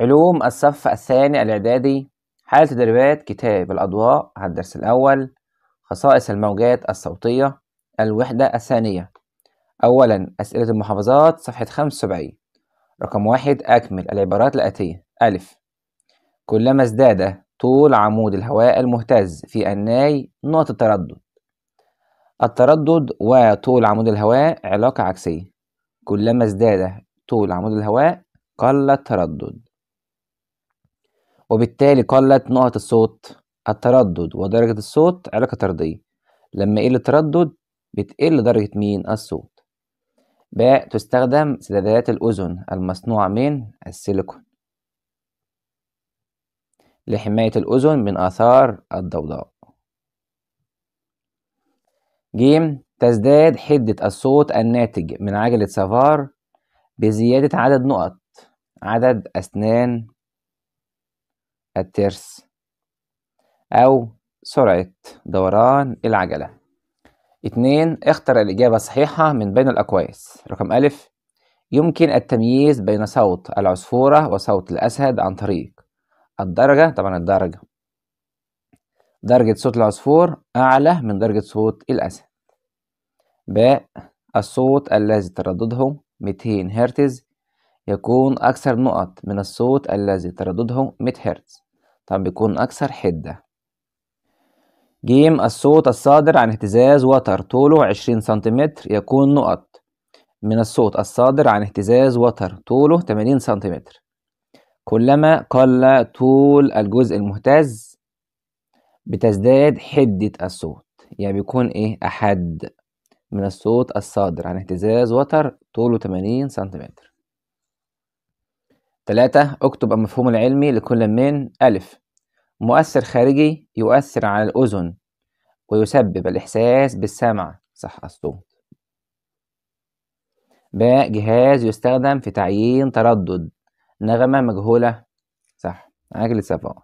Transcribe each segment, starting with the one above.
علوم الصف الثاني الإعدادي حالة تدريبات كتاب الأضواء على الدرس الأول خصائص الموجات الصوتية الوحدة الثانية أولا أسئلة المحافظات صفحة 75 رقم واحد أكمل العبارات الآتية ألف كلما ازداد طول عمود الهواء المهتز في الناي نقطة تردد التردد وطول عمود الهواء علاقة عكسية كلما ازداد طول عمود الهواء قل التردد وبالتالي قلت نقط الصوت التردد ودرجة الصوت علاقة طردية لما يقل التردد بتقل درجة مين الصوت باء تستخدم سدادات الأذن المصنوعة من السيليكون لحماية الأذن من آثار الضوضاء ج تزداد حدة الصوت الناتج من عجلة سافار بزيادة عدد نقط عدد أسنان الترس أو سرعة دوران العجلة اتنين اختر الإجابة الصحيحة من بين الأقواس رقم ألف يمكن التمييز بين صوت العصفورة وصوت الأسد عن طريق الدرجة طبعا الدرجة درجة صوت العصفور أعلى من درجة صوت الأسد ب الصوت الذي تردده 200 هرتز يكون أكثر نقط من الصوت الذي تردده 100 هرتز طب بيكون أكثر حدة جيم الصوت الصادر عن اهتزاز وتر طوله 20 سنتيمتر يكون نقط من الصوت الصادر عن اهتزاز وتر طوله 80 سنتيمتر كلما قل طول الجزء المهتز بتزداد حدة الصوت يعني بيكون إيه أحد من الصوت الصادر عن اهتزاز وتر طوله 80 سنتيمتر ثلاثة اكتب المفهوم العلمي لكل من ألف مؤثر خارجي يؤثر على الأذن ويسبب الإحساس بالسمع صح الصوت باء جهاز يستخدم في تعيين تردد نغمة مجهولة صح عجلة سفر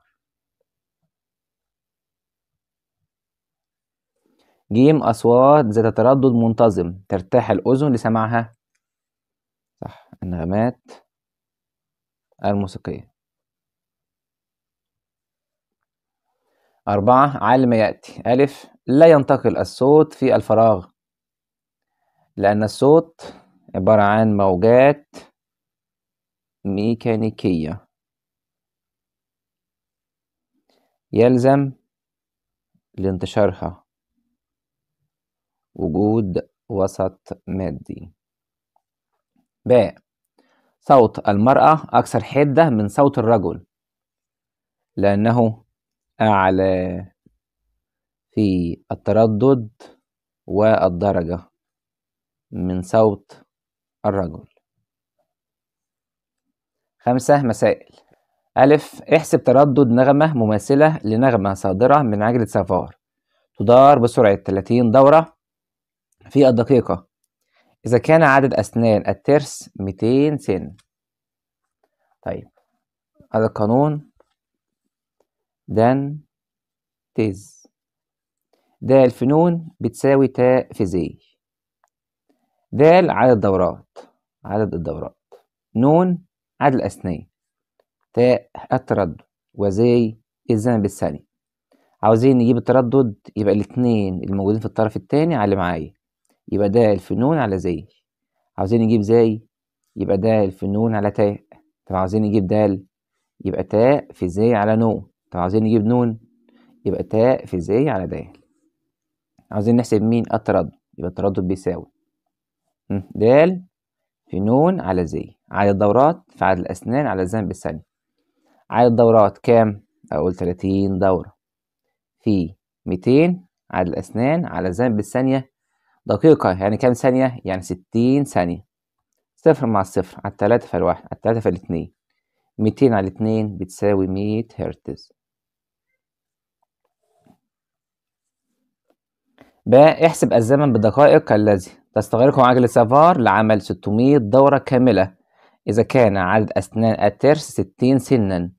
جيم أصوات ذات تردد منتظم ترتاح الأذن لسماعها صح النغمات الموسيقية أربعة على ما يأتي ألف لا ينتقل الصوت في الفراغ لأن الصوت عبارة عن موجات ميكانيكية يلزم لانتشارها وجود وسط مادي باء صوت المرأة أكثر حدة من صوت الرجل لأنه أعلى في التردد والدرجة من صوت الرجل خمسة مسائل ألف احسب تردد نغمة مماثلة لنغمة صادرة من عجلة سفار تدار بسرعة 30 دورة في الدقيقة إذا كان عدد أسنان الترس 200 سن طيب هذا القانون دن تز دال في نون بتساوي تاء في زي دال عدد الدورات عدد الدورات نون عدد الأسنان تاء التردد وزي الزمن بالثانية عاوزين نجيب التردد يبقى الاتنين الموجودين في الطرف التاني على اللي معايا يبقى ده الف ن على زي عاوزين نجيب زي يبقى ده الف ن على تاء طب عاوزين نجيب دال يبقى تاء في زي على نون طب عاوزين نجيب نون يبقى تاء في زي على دال عاوزين نحسب مين التردد يبقى التردد بيساوي د في نون على زي عدد الدورات في عدد الأسنان على الزمن بالثانية عدد الدورات كام؟ أقول 30 دورة في 200 عدد الأسنان على الزمن الثانية دقيقة يعني كام ثانية؟ يعني ستين ثانية صفر مع الصفر على التلاتة في الواحد على التلاتة في الاتنين ميتين على اتنين بتساوي مية هرتز باء احسب الزمن بالدقائق الذي تستغرقه عجلة سفار لعمل ستمية دورة كاملة إذا كان عدد أسنان الترس ستين سنا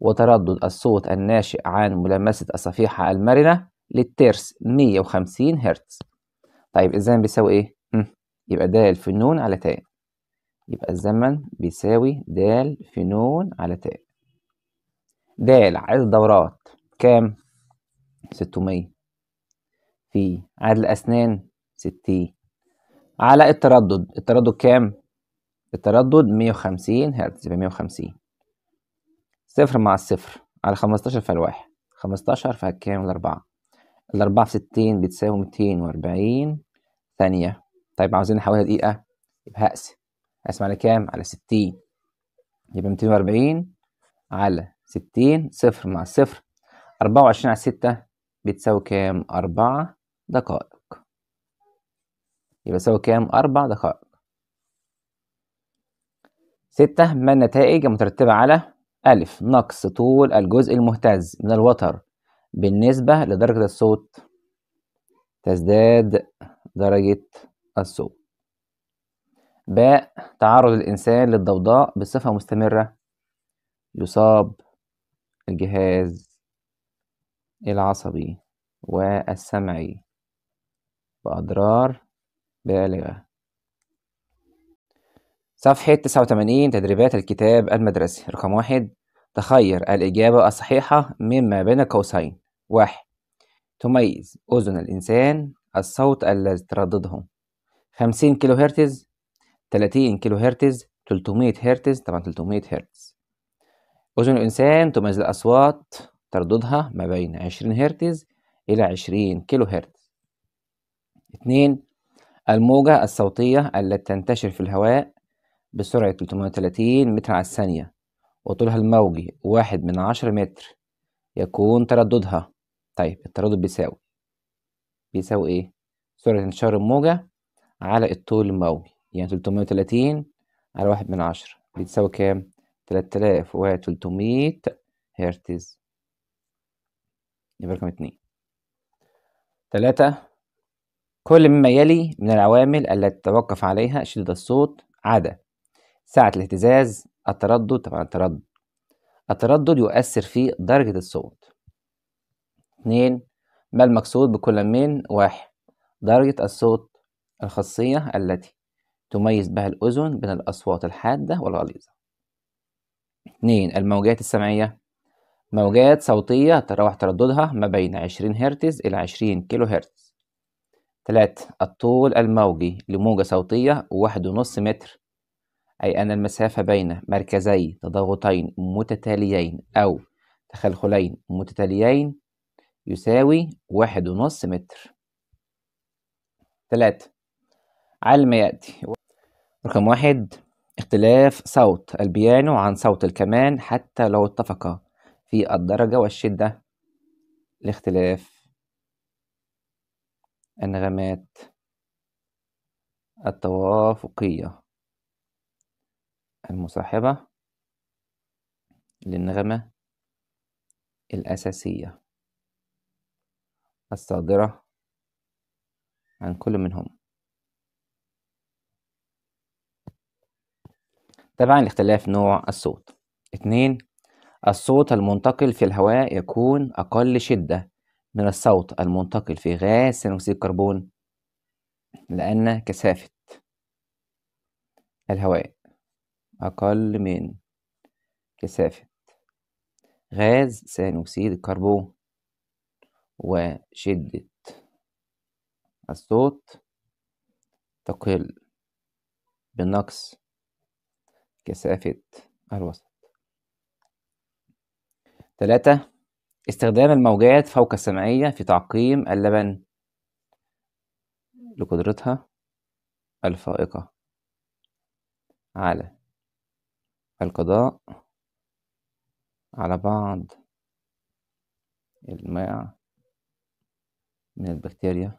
وتردد الصوت الناشئ عن ملامسة الصفيحة المرنة للترس مية وخمسين هرتز طيب الزمن بيساوي ايه؟ يبقى دال في نون على تاء يبقى الزمن بيساوي دال في نون على تاء دال عدد الدورات كام؟ 600 في عدد الأسنان 60 على التردد التردد كام؟ التردد 150 هرتز يبقى 150 صفر مع الصفر على 15 الواحد 15 كام؟ الأربعة الأربعة في 60 بتساوي 240 ثانية طيب عاوزين نحولها دقيقة يبقى هقسم هقسم على كام؟ على 60 يبقى 240 على 60 صفر مع صفر 24 على 6 بتساوي كام؟ 4 دقائق يبقى تساوي كام؟ 4 دقائق ستة ما النتائج المترتبة على أ نقص طول الجزء المهتز من الوتر بالنسبة لدرجة الصوت تزداد درجة الصوت باء تعرض الإنسان للضوضاء بصفة مستمرة يصاب الجهاز العصبي والسمعي بأضرار بالغة صفحة 89 تدريبات الكتاب المدرسي رقم واحد تخير الإجابة الصحيحة مما بين قوسين واحد تميز أذن الإنسان الصوت الذي تردده 50 كيلو هرتز 30 كيلو هرتز 300 هرتز طبعا 300 هرتز أذن الإنسان تميز الأصوات ترددها ما بين 20 هرتز إلى 20 كيلو هرتز 2 الموجة الصوتية التي تنتشر في الهواء بسرعة 330 متر على الثانية وطولها الموجي واحد من عشرة متر يكون ترددها طيب التردد بيساوي بيساوي ايه سرعة انتشار الموجة على الطول الموجي يعني 330 على واحد من عشرة بتساوي كام 3300 هرتز يبقى رقم اتنين تلاتة كل مما يلي من العوامل التي توقف عليها شدة الصوت عدا ساعة الاهتزاز التردد طبعا التردد التردد يؤثر في درجة الصوت اتنين ما المقصود بكل من واحد درجة الصوت الخاصية التي تميز بها الأذن بين الأصوات الحادة والغليظة اثنين الموجات السمعية موجات صوتية تتراوح ترددها ما بين 20 هرتز إلى 20 كيلو هرتز 3. الطول الموجي لموجة صوتية واحد ونص متر أي أن المسافة بين مركزي تضاغطين متتاليين أو تخلخلين متتاليين يساوي واحد ونص متر تلاتة على ما يأتي رقم واحد اختلاف صوت البيانو عن صوت الكمان حتى لو اتفقا في الدرجة والشدة لاختلاف النغمات التوافقية المصاحبة للنغمة الأساسية الصادرة عن كل منهم طبعا لاختلاف نوع الصوت اتنين الصوت المنتقل في الهواء يكون أقل شدة من الصوت المنتقل في غاز ثاني أكسيد الكربون لأن كثافة الهواء أقل من كثافة غاز ثاني أكسيد الكربون وشدة الصوت تقل بنقص كثافة الوسط ثلاثة استخدام الموجات فوق السمعية في تعقيم اللبن لقدرتها الفائقة على القضاء على بعض الماء من البكتيريا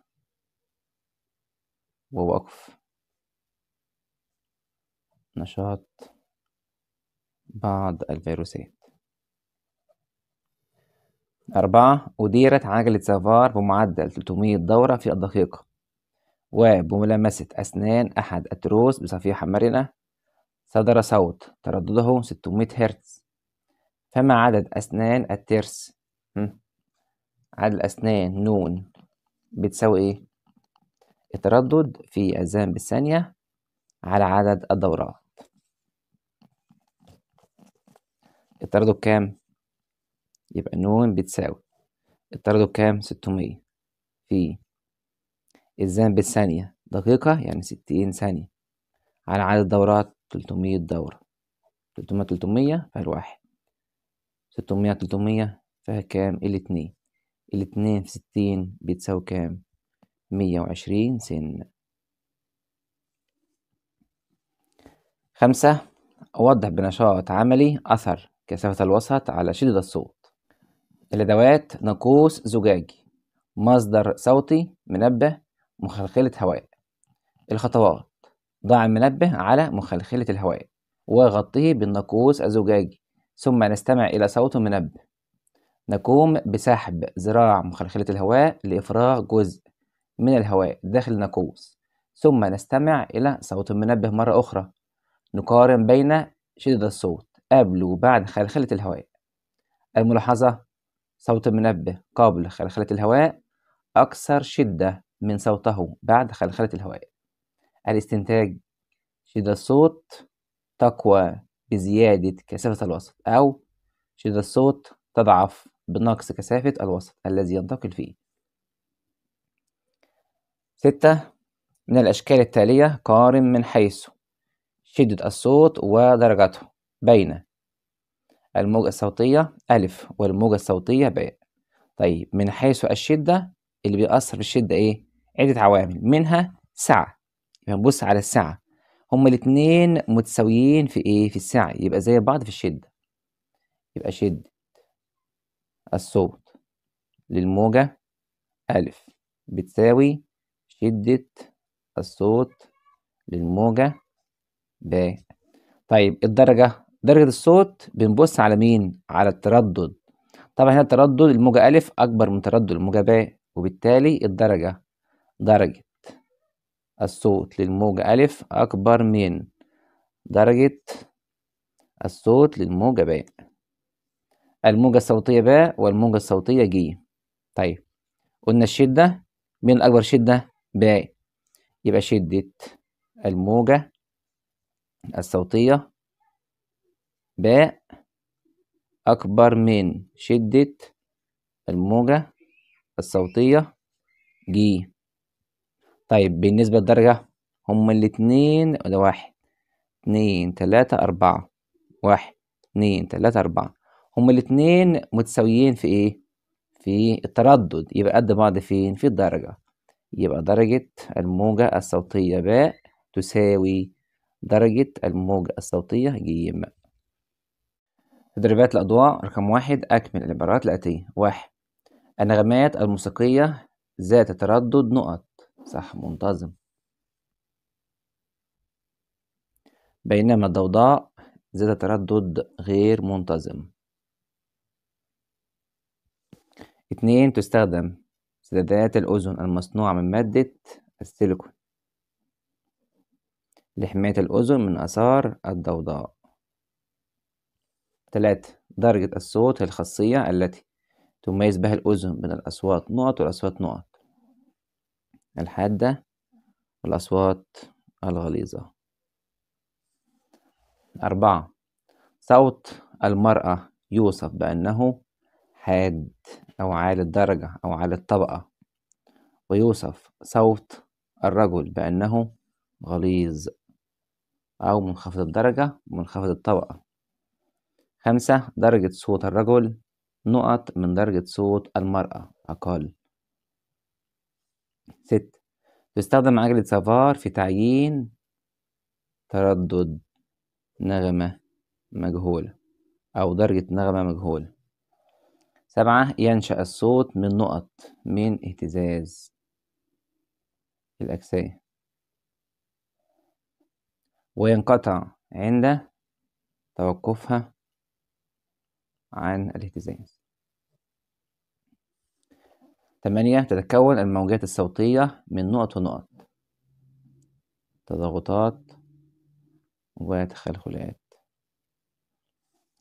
ووقف نشاط بعض الفيروسات أربعة أديرت عجلة سافار بمعدل 300 دورة في الدقيقة وبملامسة أسنان أحد التروس بصفيحة مرنة صدر صوت تردده 600 هرتز فما عدد أسنان الترس عدد الأسنان نون بتساوي إيه؟ التردد في الزمن بالثانية على عدد الدورات التردد كام؟ يبقى نون بتساوي التردد كام؟ ستمية في الزمن بالثانية دقيقة يعني ستين ثانية على عدد الدورات تلتمية دورة تلتمية تلتمية فالواحد ستمية تلتمية كام? الاتنين الاتنين في ستين بتساوي كام مية وعشرين سن خمسة أوضح بنشاط عملي أثر كثافة الوسط على شدة الصوت الأدوات ناقوس زجاجي مصدر صوتي منبه مخلخلة هواء الخطوات ضع المنبه على مخلخلة الهواء وغطيه بالناقوس الزجاجي ثم نستمع إلى صوت المنبه نقوم بسحب ذراع مخلخلة الهواء لإفراغ جزء من الهواء داخل الناقوس ثم نستمع إلى صوت المنبه مرة أخرى نقارن بين شدة الصوت قبل وبعد خلخلة الهواء الملاحظة صوت المنبه قبل خلخلة الهواء أكثر شدة من صوته بعد خلخلة الهواء الاستنتاج شدة الصوت تقوى بزيادة كثافة الوسط أو شدة الصوت تضعف بنقص كثافة الوسط الذي ينتقل فيه ستة من الأشكال التالية قارن من حيث شدة الصوت ودرجته بين الموجة الصوتية أ والموجة الصوتية باء طيب من حيث الشدة اللي بيأثر في الشدة إيه؟ عدة عوامل منها سعة بنبص على السعة هما الاتنين متساويين في إيه؟ في السعة يبقى زي بعض في الشدة يبقى شدة الصوت للموجة ألف بتساوي شدة الصوت للموجة ب طيب الدرجة درجة الصوت بنبص على مين؟ على التردد طبعا هنا تردد الموجة ألف أكبر من تردد الموجة ب وبالتالي الدرجة درجة الصوت للموجة ألف أكبر من درجة الصوت للموجة ب الموجة الصوتية ب والموجة الصوتية ج طيب قلنا الشدة مين الأكبر شدة ب يبقى شدة الموجة الصوتية ب أكبر من شدة الموجة الصوتية ج طيب بالنسبة للدرجة هما الاتنين ده واحد اتنين تلاتة أربعة واحد اتنين تلاتة أربعة هما الاتنين متساويين في ايه؟ في التردد يبقى قد بعض فين؟ في الدرجة يبقى درجة الموجة الصوتية باء تساوي درجة الموجة الصوتية جيم تدريبات الأضواء رقم واحد أكمل العبارات الآتية واحد النغمات الموسيقية ذات تردد نقط صح منتظم بينما الضوضاء ذات تردد غير منتظم اتنين تستخدم سدادات الأذن المصنوعة من مادة السيليكون لحماية الأذن من آثار الضوضاء تلاتة درجة الصوت الخاصية التي تميز بها الأذن بين الأصوات نقط والأصوات نقط الحادة والأصوات الغليظة أربعة صوت المرأة يوصف بأنه حاد أو عالي الدرجة أو عالي الطبقة ويوصف صوت الرجل بأنه غليظ أو منخفض الدرجة منخفض الطبقة خمسة درجة صوت الرجل نقط من درجة صوت المرأة أقل ست تستخدم عجلة سافار في تعيين تردد نغمة مجهولة أو درجة نغمة مجهولة سبعة ينشأ الصوت من نقط من اهتزاز الأجسام وينقطع عند توقفها عن الاهتزاز ثمانية تتكون الموجات الصوتية من نقط ونقط تضاغطات وتخلخلات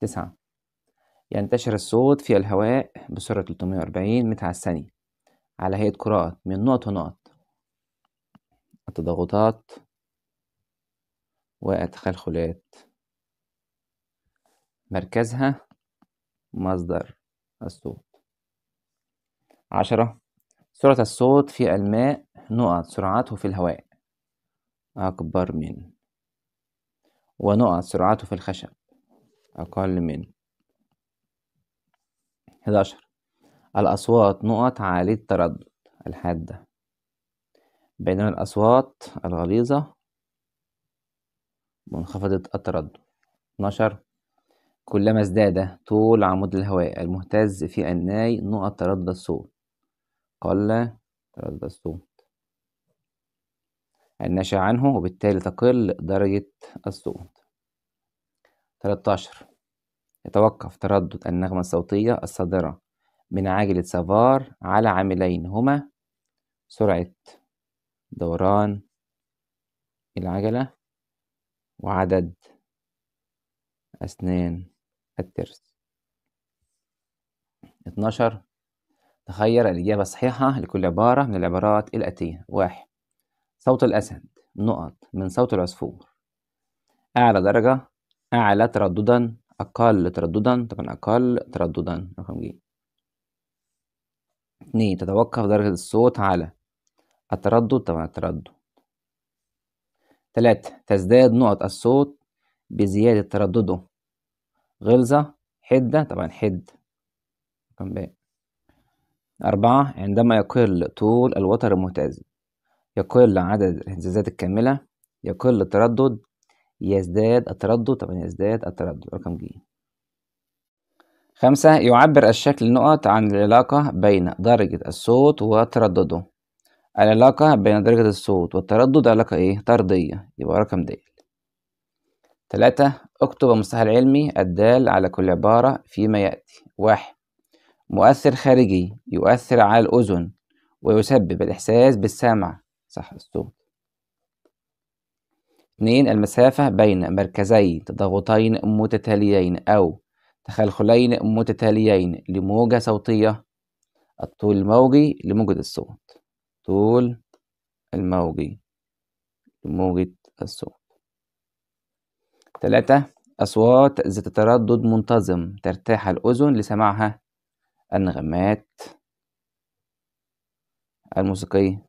تسعة ينتشر الصوت في الهواء بسرعة 340 متر على الثانية على هيئة كرات من نقط ونقط التضغطات والتخلخلات مركزها مصدر الصوت عشرة سرعة الصوت في الماء نقط سرعته في الهواء أكبر من ونقط سرعته في الخشب أقل من 11 الأصوات نقط عالية التردد الحادة بينما الأصوات الغليظة منخفضة التردد 12 كلما ازداد طول عمود الهواء المهتز في الناي نقط تردد الصوت قل تردد الصوت النشأ عنه وبالتالي تقل درجة الصوت 13 يتوقف تردد النغمة الصوتية الصادرة من عاجلة سافار على عاملين هما سرعة دوران العجلة وعدد أسنان الترس اتناشر تخير الإجابة الصحيحة لكل عبارة من العبارات الآتية واحد صوت الأسد نقط من صوت العصفور أعلى درجة أعلى ترددا أقل ترددا طبعا أقل ترددا رقم جي اتنين تتوقف درجة الصوت على التردد طبعا التردد تلاتة تزداد نقط الصوت بزيادة تردده غلظة حدة طبعا حد رقم ب أربعة عندما يقل طول الوتر المهتز يقل عدد الاهتزازات الكاملة يقل التردد يزداد التردد طبعا يعني يزداد التردد رقم ج خمسة يعبر الشكل النقط عن العلاقة بين درجة الصوت وتردده العلاقة بين درجة الصوت والتردد علاقة إيه؟ طردية يبقى رقم د تلاتة اكتب المصطلح العلمي الدال على كل عبارة فيما يأتي واحد مؤثر خارجي يؤثر على الأذن ويسبب الإحساس بالسمع صح الصوت 2 المسافة بين مركزي تضاغطين متتاليين أو تخلخلين متتاليين لموجة صوتية الطول الموجي لموجة الصوت طول الموجي لموجة الصوت ثلاثة أصوات ذات تردد منتظم ترتاح الأذن لسماعها النغمات الموسيقية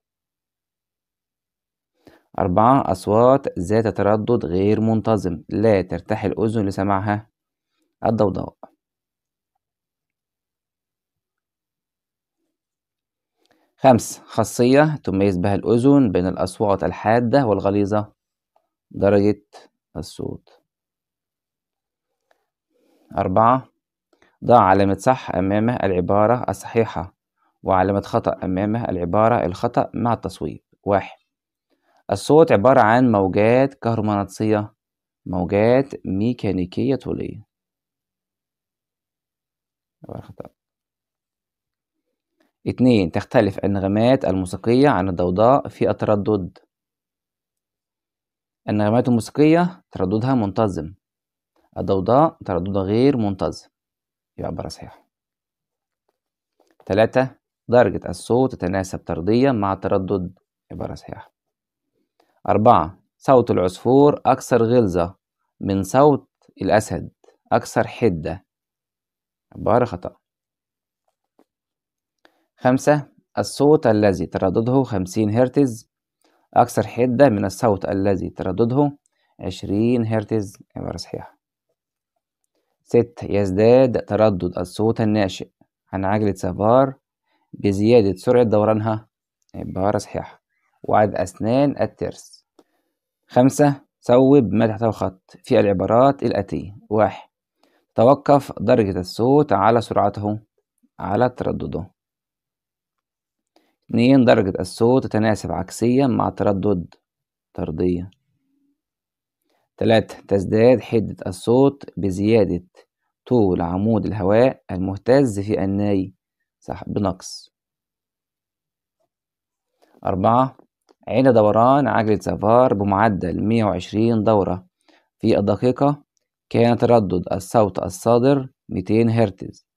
أربعة أصوات ذات تردد غير منتظم لا ترتاح الأذن لسماعها الضوضاء خمس خاصية تميز بها الأذن بين الأصوات الحادة والغليظة درجة الصوت أربعة ضع علامة صح أمامه العبارة الصحيحة وعلامة خطأ أمامه العبارة الخطأ مع التصويب واحد الصوت عبارة عن موجات كهرومغناطيسية موجات ميكانيكية طولية اتنين تختلف النغمات الموسيقية عن الضوضاء في التردد النغمات الموسيقية ترددها منتظم الضوضاء ترددها غير منتظم يبقى عبارة صحيحة تلاتة درجة الصوت تتناسب طرديا مع التردد عبارة صحيحة أربعة صوت العصفور أكثر غلظة من صوت الأسد أكثر حدة عبارة خطأ خمسة الصوت الذي تردده خمسين هرتز أكثر حدة من الصوت الذي تردده عشرين هرتز عبارة صحيحة ست يزداد تردد الصوت الناشئ عن عجلة سفار بزيادة سرعة دورانها عبارة صحيحة وعد أسنان الترس خمسة صوب ما تحته خط في العبارات الآتية واحد توقف درجة الصوت على سرعته على تردده اتنين درجة الصوت تتناسب عكسيا مع تردد طردية تلاتة تزداد حدة الصوت بزيادة طول عمود الهواء المهتز في الناي صح بنقص أربعة عند دوران عجلة سافار بمعدل 120 دورة في الدقيقة كان تردد الصوت الصادر 200 هرتز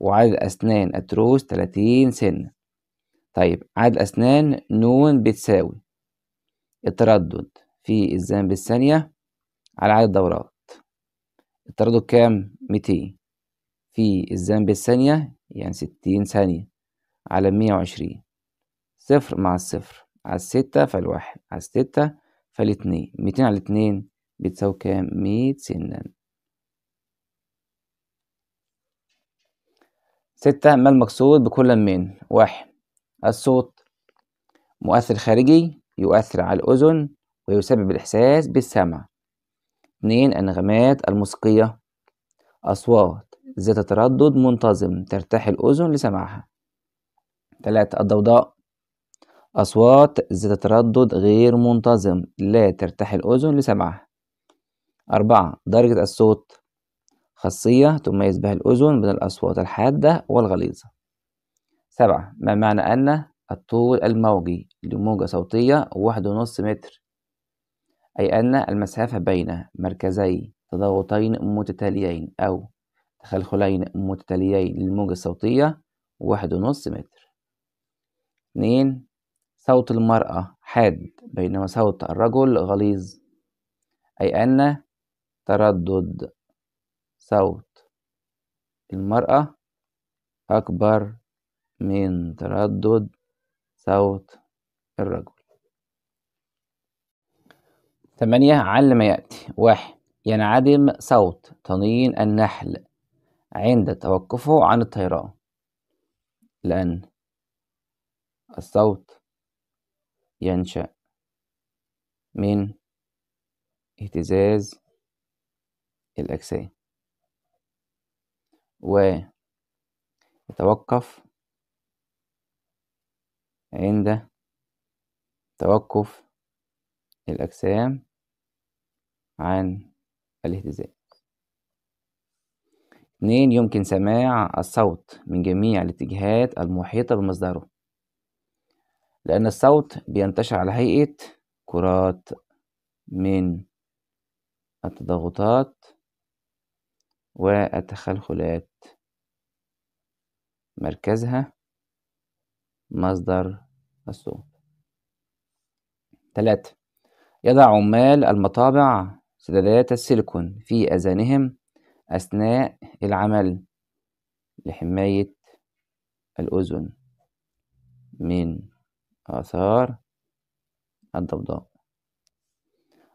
وعدد أسنان التروس 30 سنة طيب عدد أسنان نون بتساوي التردد في الزام بالثانية على عدد الدورات التردد كام؟ 200 في الزام بالثانية يعني 60 ثانية على 120 صفر مع الصفر على الستة فالواحد على الستة فالاتنين ميتين على اتنين بتساوي كام مية سنا ستة ما المقصود بكل من واحد الصوت مؤثر خارجي يؤثر على الأذن ويسبب الإحساس بالسمع اتنين النغمات الموسيقية أصوات ذات تردد منتظم ترتاح الأذن لسماعها تلاتة الضوضاء أصوات ذات تردد غير منتظم لا ترتاح الأذن لسمعها أربعة درجة الصوت خاصية تميز بها الأذن بين الأصوات الحادة والغليظة سبعة ما معنى أن الطول الموجي لموجة صوتية واحد ونص متر أي أن المسافة بين مركزي تضاغطين متتاليين أو تخلخلين متتاليين للموجة الصوتية واحد ونص متر اتنين صوت المرأة حاد بينما صوت الرجل غليظ أي أن تردد صوت المرأة أكبر من تردد صوت الرجل ثمانية على ما يأتي واحد ينعدم صوت طنين النحل عند توقفه عن الطيران لأن الصوت ينشأ من اهتزاز الأجسام ويتوقف عند توقف الأجسام عن الاهتزاز اتنين يمكن سماع الصوت من جميع الاتجاهات المحيطة بمصدره لأن الصوت بينتشر على هيئة كرات من التضاغطات والتخلخلات مركزها مصدر الصوت ثلاثة يضع عمال المطابع سدادات السيليكون في أذانهم أثناء العمل لحماية الأذن من آثار الضوضاء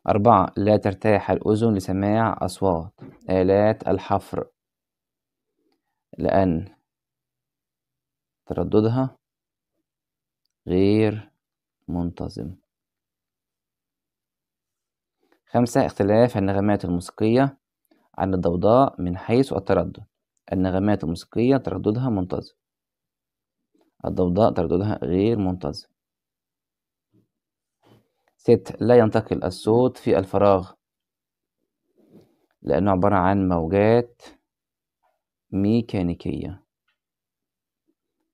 أربعة لا ترتاح الأذن لسماع أصوات آلات الحفر لأن ترددها غير منتظم خمسة اختلاف النغمات الموسيقية عن الضوضاء من حيث التردد النغمات الموسيقية ترددها منتظم الضوضاء ترددها غير منتظم ست لا ينتقل الصوت في الفراغ لأنه عبارة عن موجات ميكانيكية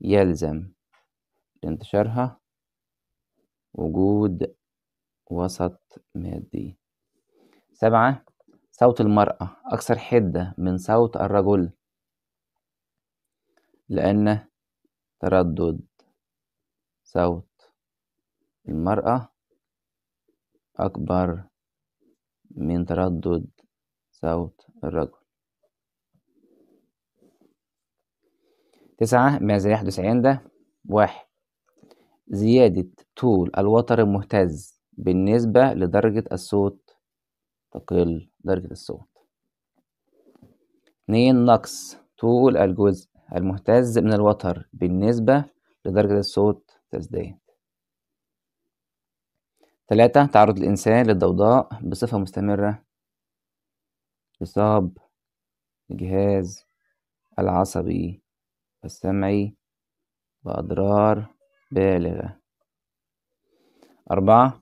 يلزم انتشارها وجود وسط مادي سبعة صوت المرأة أكثر حدة من صوت الرجل لأن تردد صوت المرأة أكبر من تردد صوت الرجل تسعة ماذا يحدث عنده واحد زيادة طول الوتر المهتز بالنسبة لدرجة الصوت تقل درجة الصوت اتنين نقص طول الجزء المهتز من الوتر بالنسبة لدرجة الصوت تزداد تلاتة تعرض الإنسان للضوضاء بصفة مستمرة إصاب الجهاز العصبي السمعي بأضرار بالغة أربعة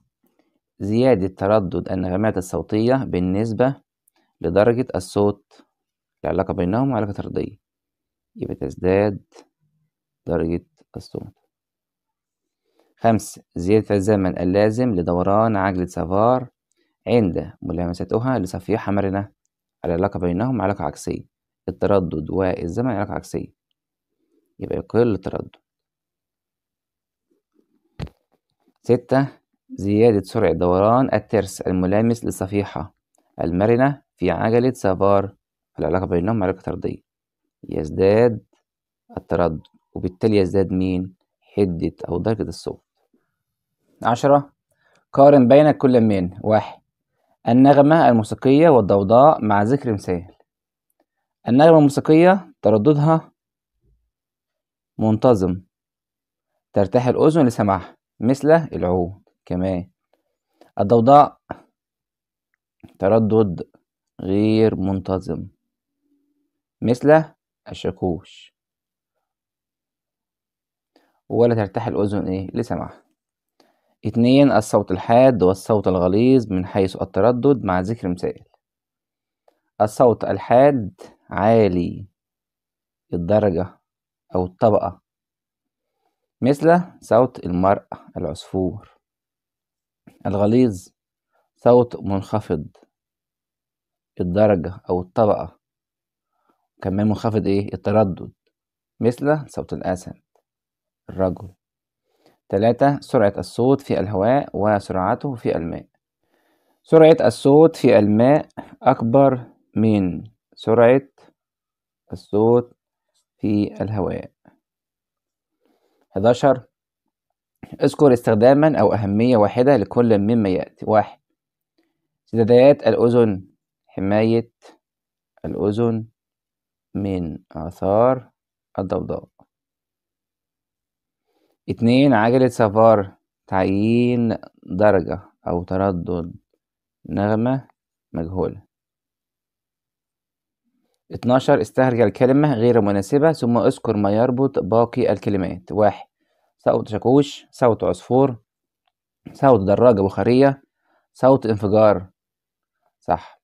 زيادة تردد النغمات الصوتية بالنسبة لدرجة الصوت العلاقة بينهم وعلاقة طردية يبقى تزداد درجة الصوت خمسة زيادة الزمن اللازم لدوران عجلة سافار عند ملامستها لصفيحة مرنة العلاقة بينهم علاقة عكسية التردد والزمن علاقة عكسية يبقى يقل التردد ستة زيادة سرعة دوران الترس الملامس للصفيحة المرنة في عجلة سافار العلاقة بينهم علاقة طردية يزداد التردد وبالتالي يزداد مين حدة أو درجة الصوت عشرة قارن بين كل من واحد النغمة الموسيقية والضوضاء مع ذكر مثال النغمة الموسيقية ترددها منتظم ترتاح الأذن لسماعها مثل العود كمان الضوضاء تردد غير منتظم مثل الشاكوش ولا ترتاح الأذن إيه لسماعها اتنين الصوت الحاد والصوت الغليظ من حيث التردد مع ذكر مثال الصوت الحاد عالي الدرجة أو الطبقة مثل صوت المرأة العصفور الغليظ صوت منخفض الدرجة أو الطبقة كمان منخفض إيه التردد مثل صوت الأسد الرجل تلاتة سرعة الصوت في الهواء وسرعته في الماء سرعة الصوت في الماء أكبر من سرعة الصوت في الهواء 11 اذكر استخداما أو أهمية واحدة لكل مما يأتي واحد سدادات الأذن حماية الأذن من آثار الضوضاء اتنين عجلة سفار تعيين درجة أو تردد نغمة مجهولة اتناشر استهرج الكلمة غير مناسبة ثم اذكر ما يربط باقي الكلمات واحد صوت شاكوش صوت عصفور صوت دراجة بخارية صوت انفجار صح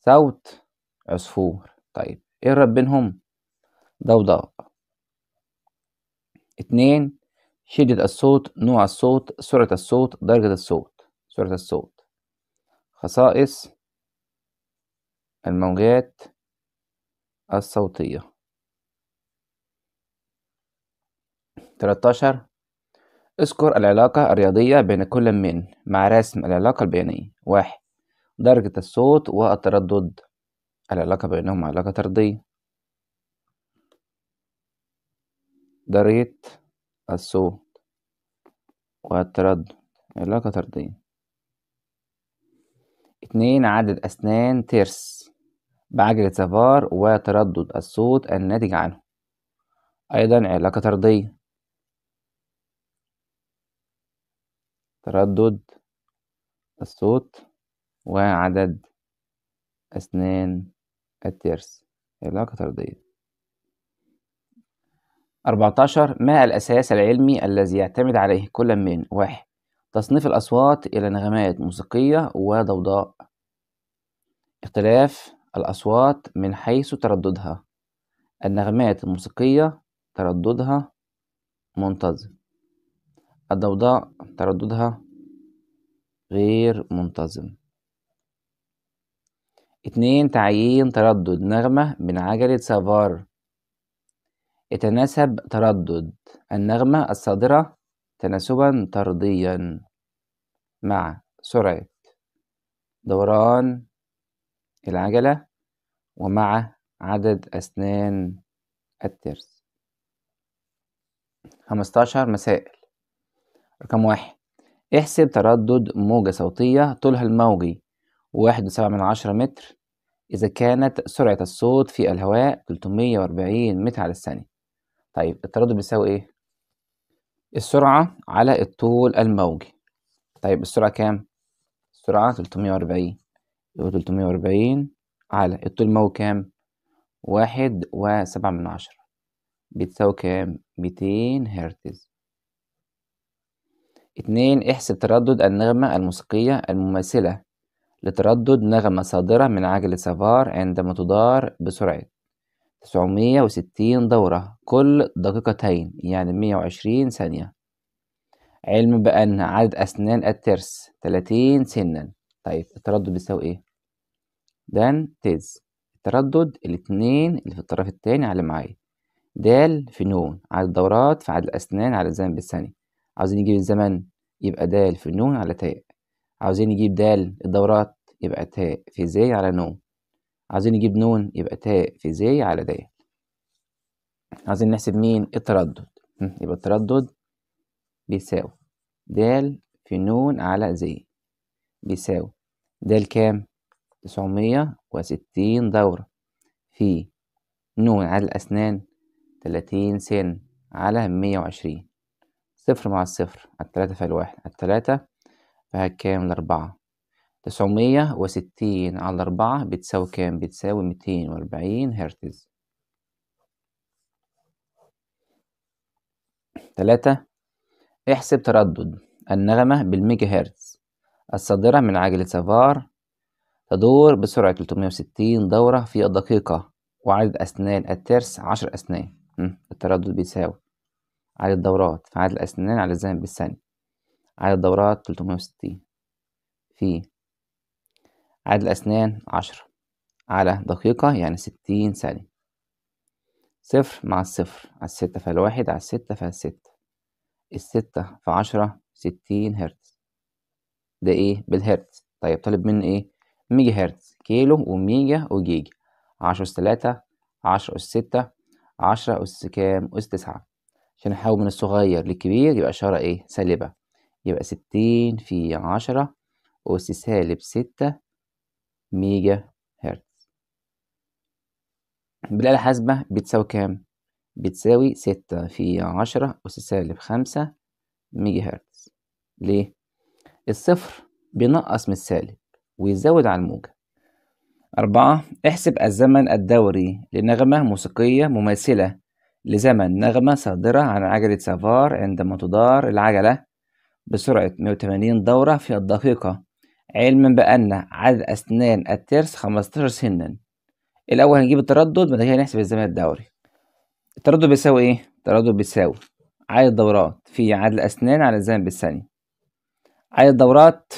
صوت عصفور طيب ايه الرب بينهم ضوضاء اتنين شدة الصوت نوع الصوت سرعة الصوت درجة الصوت سرعة الصوت خصائص الموجات الصوتية 13 اذكر العلاقة الرياضية بين كل من مع رسم العلاقة البيانية واحد درجة الصوت والتردد العلاقة بينهم علاقة طردية درجة الصوت والتردد علاقة طردية اتنين عدد أسنان ترس بعجلة سفار وتردد الصوت الناتج عنه أيضا علاقة طردية تردد الصوت وعدد أسنان الترس علاقة طردية 14 ما الأساس العلمي الذي يعتمد عليه كل من واحد تصنيف الأصوات إلى نغمات موسيقية وضوضاء اختلاف الأصوات من حيث ترددها النغمات الموسيقية ترددها منتظم الضوضاء ترددها غير منتظم اتنين تعيين تردد نغمة من عجلة سافار يتناسب تردد النغمة الصادرة تناسبا طرديا مع سرعة دوران العجلة ومع عدد أسنان الترس خمستاشر مسائل رقم واحد احسب تردد موجة صوتية طولها الموجي واحد وسبعة من عشرة متر إذا كانت سرعة الصوت في الهواء 340 متر على الثانية طيب التردد بيساوي ايه السرعة على الطول الموجي طيب السرعة كام السرعة 340 يبقى 340 على الطول الموجي كام واحد وسبعة من عشرة بتساوي كام ميتين هرتز اتنين احسب تردد النغمة الموسيقية المماثلة لتردد نغمة صادرة من عجلة سافار عندما تدار بسرعة 960 دورة كل دقيقتين يعني 120 ثانية علم بأن عدد أسنان الترس 30 سنا طيب التردد بيساوي إيه؟ دان تيز التردد الاتنين اللي في الطرف التاني على معايا دال في نون عدد الدورات في عدد الأسنان على الزمن بالثانية عاوزين نجيب الزمن يبقى دال في نون على تاء عاوزين نجيب دال الدورات يبقى تاء في زي على نون عايزين نجيب نون يبقى تاء في زي على دال عايزين نحسب مين التردد يبقى التردد بيساوي د في نون على زي بيساوي د كام تسعمية وستين دورة في نون على الأسنان تلاتين سن على مية وعشرين صفر مع الصفر التلاتة في الواحد التلاتة فهكام الأربعة تسعمية وستين على أربعة بتساوي كام؟ بتساوي ميتين وأربعين هرتز تلاتة احسب تردد النغمة بالميجا هرتز الصادرة من عجلة سافار تدور بسرعة 360 دورة في الدقيقة وعدد أسنان الترس عشر أسنان التردد بيساوي عدد الدورات في عدد الأسنان على الزمن بالثانية عدد الدورات 360 في عدد الأسنان عشرة على دقيقة يعني ستين ثانية صفر مع الصفر على الستة فالواحد على الستة فالستة الستة في عشرة ستين هرتز ده ايه بالهرتز طيب طالب مني ايه ميجا هرتز كيلو وميجا وجيجا عشرة أس تلاتة عشرة أس ستة عشرة أس كام أس تسعة عشان نحاول من الصغير للكبير يبقى إشارة ايه سالبة يبقى ستين في عشرة أس سالب ستة ميجا هرتز بالآلة الحاسبة بتساوي كام؟ بتساوي ستة في عشرة أس سالب خمسة ميجا هرتز ليه؟ الصفر بينقص من السالب ويزود على الموجة أربعة احسب الزمن الدوري لنغمة موسيقية مماثلة لزمن نغمة صادرة عن عجلة سافار عندما تدار العجلة بسرعة 180 دورة في الدقيقة علما بأن عدد أسنان الترس 15 سنا الأول هنجيب التردد بعد كده هنحسب الزمن الدوري التردد بيساوي إيه؟ التردد بيساوي عدد الدورات في عدد الأسنان على الزمن بالثانية عدد الدورات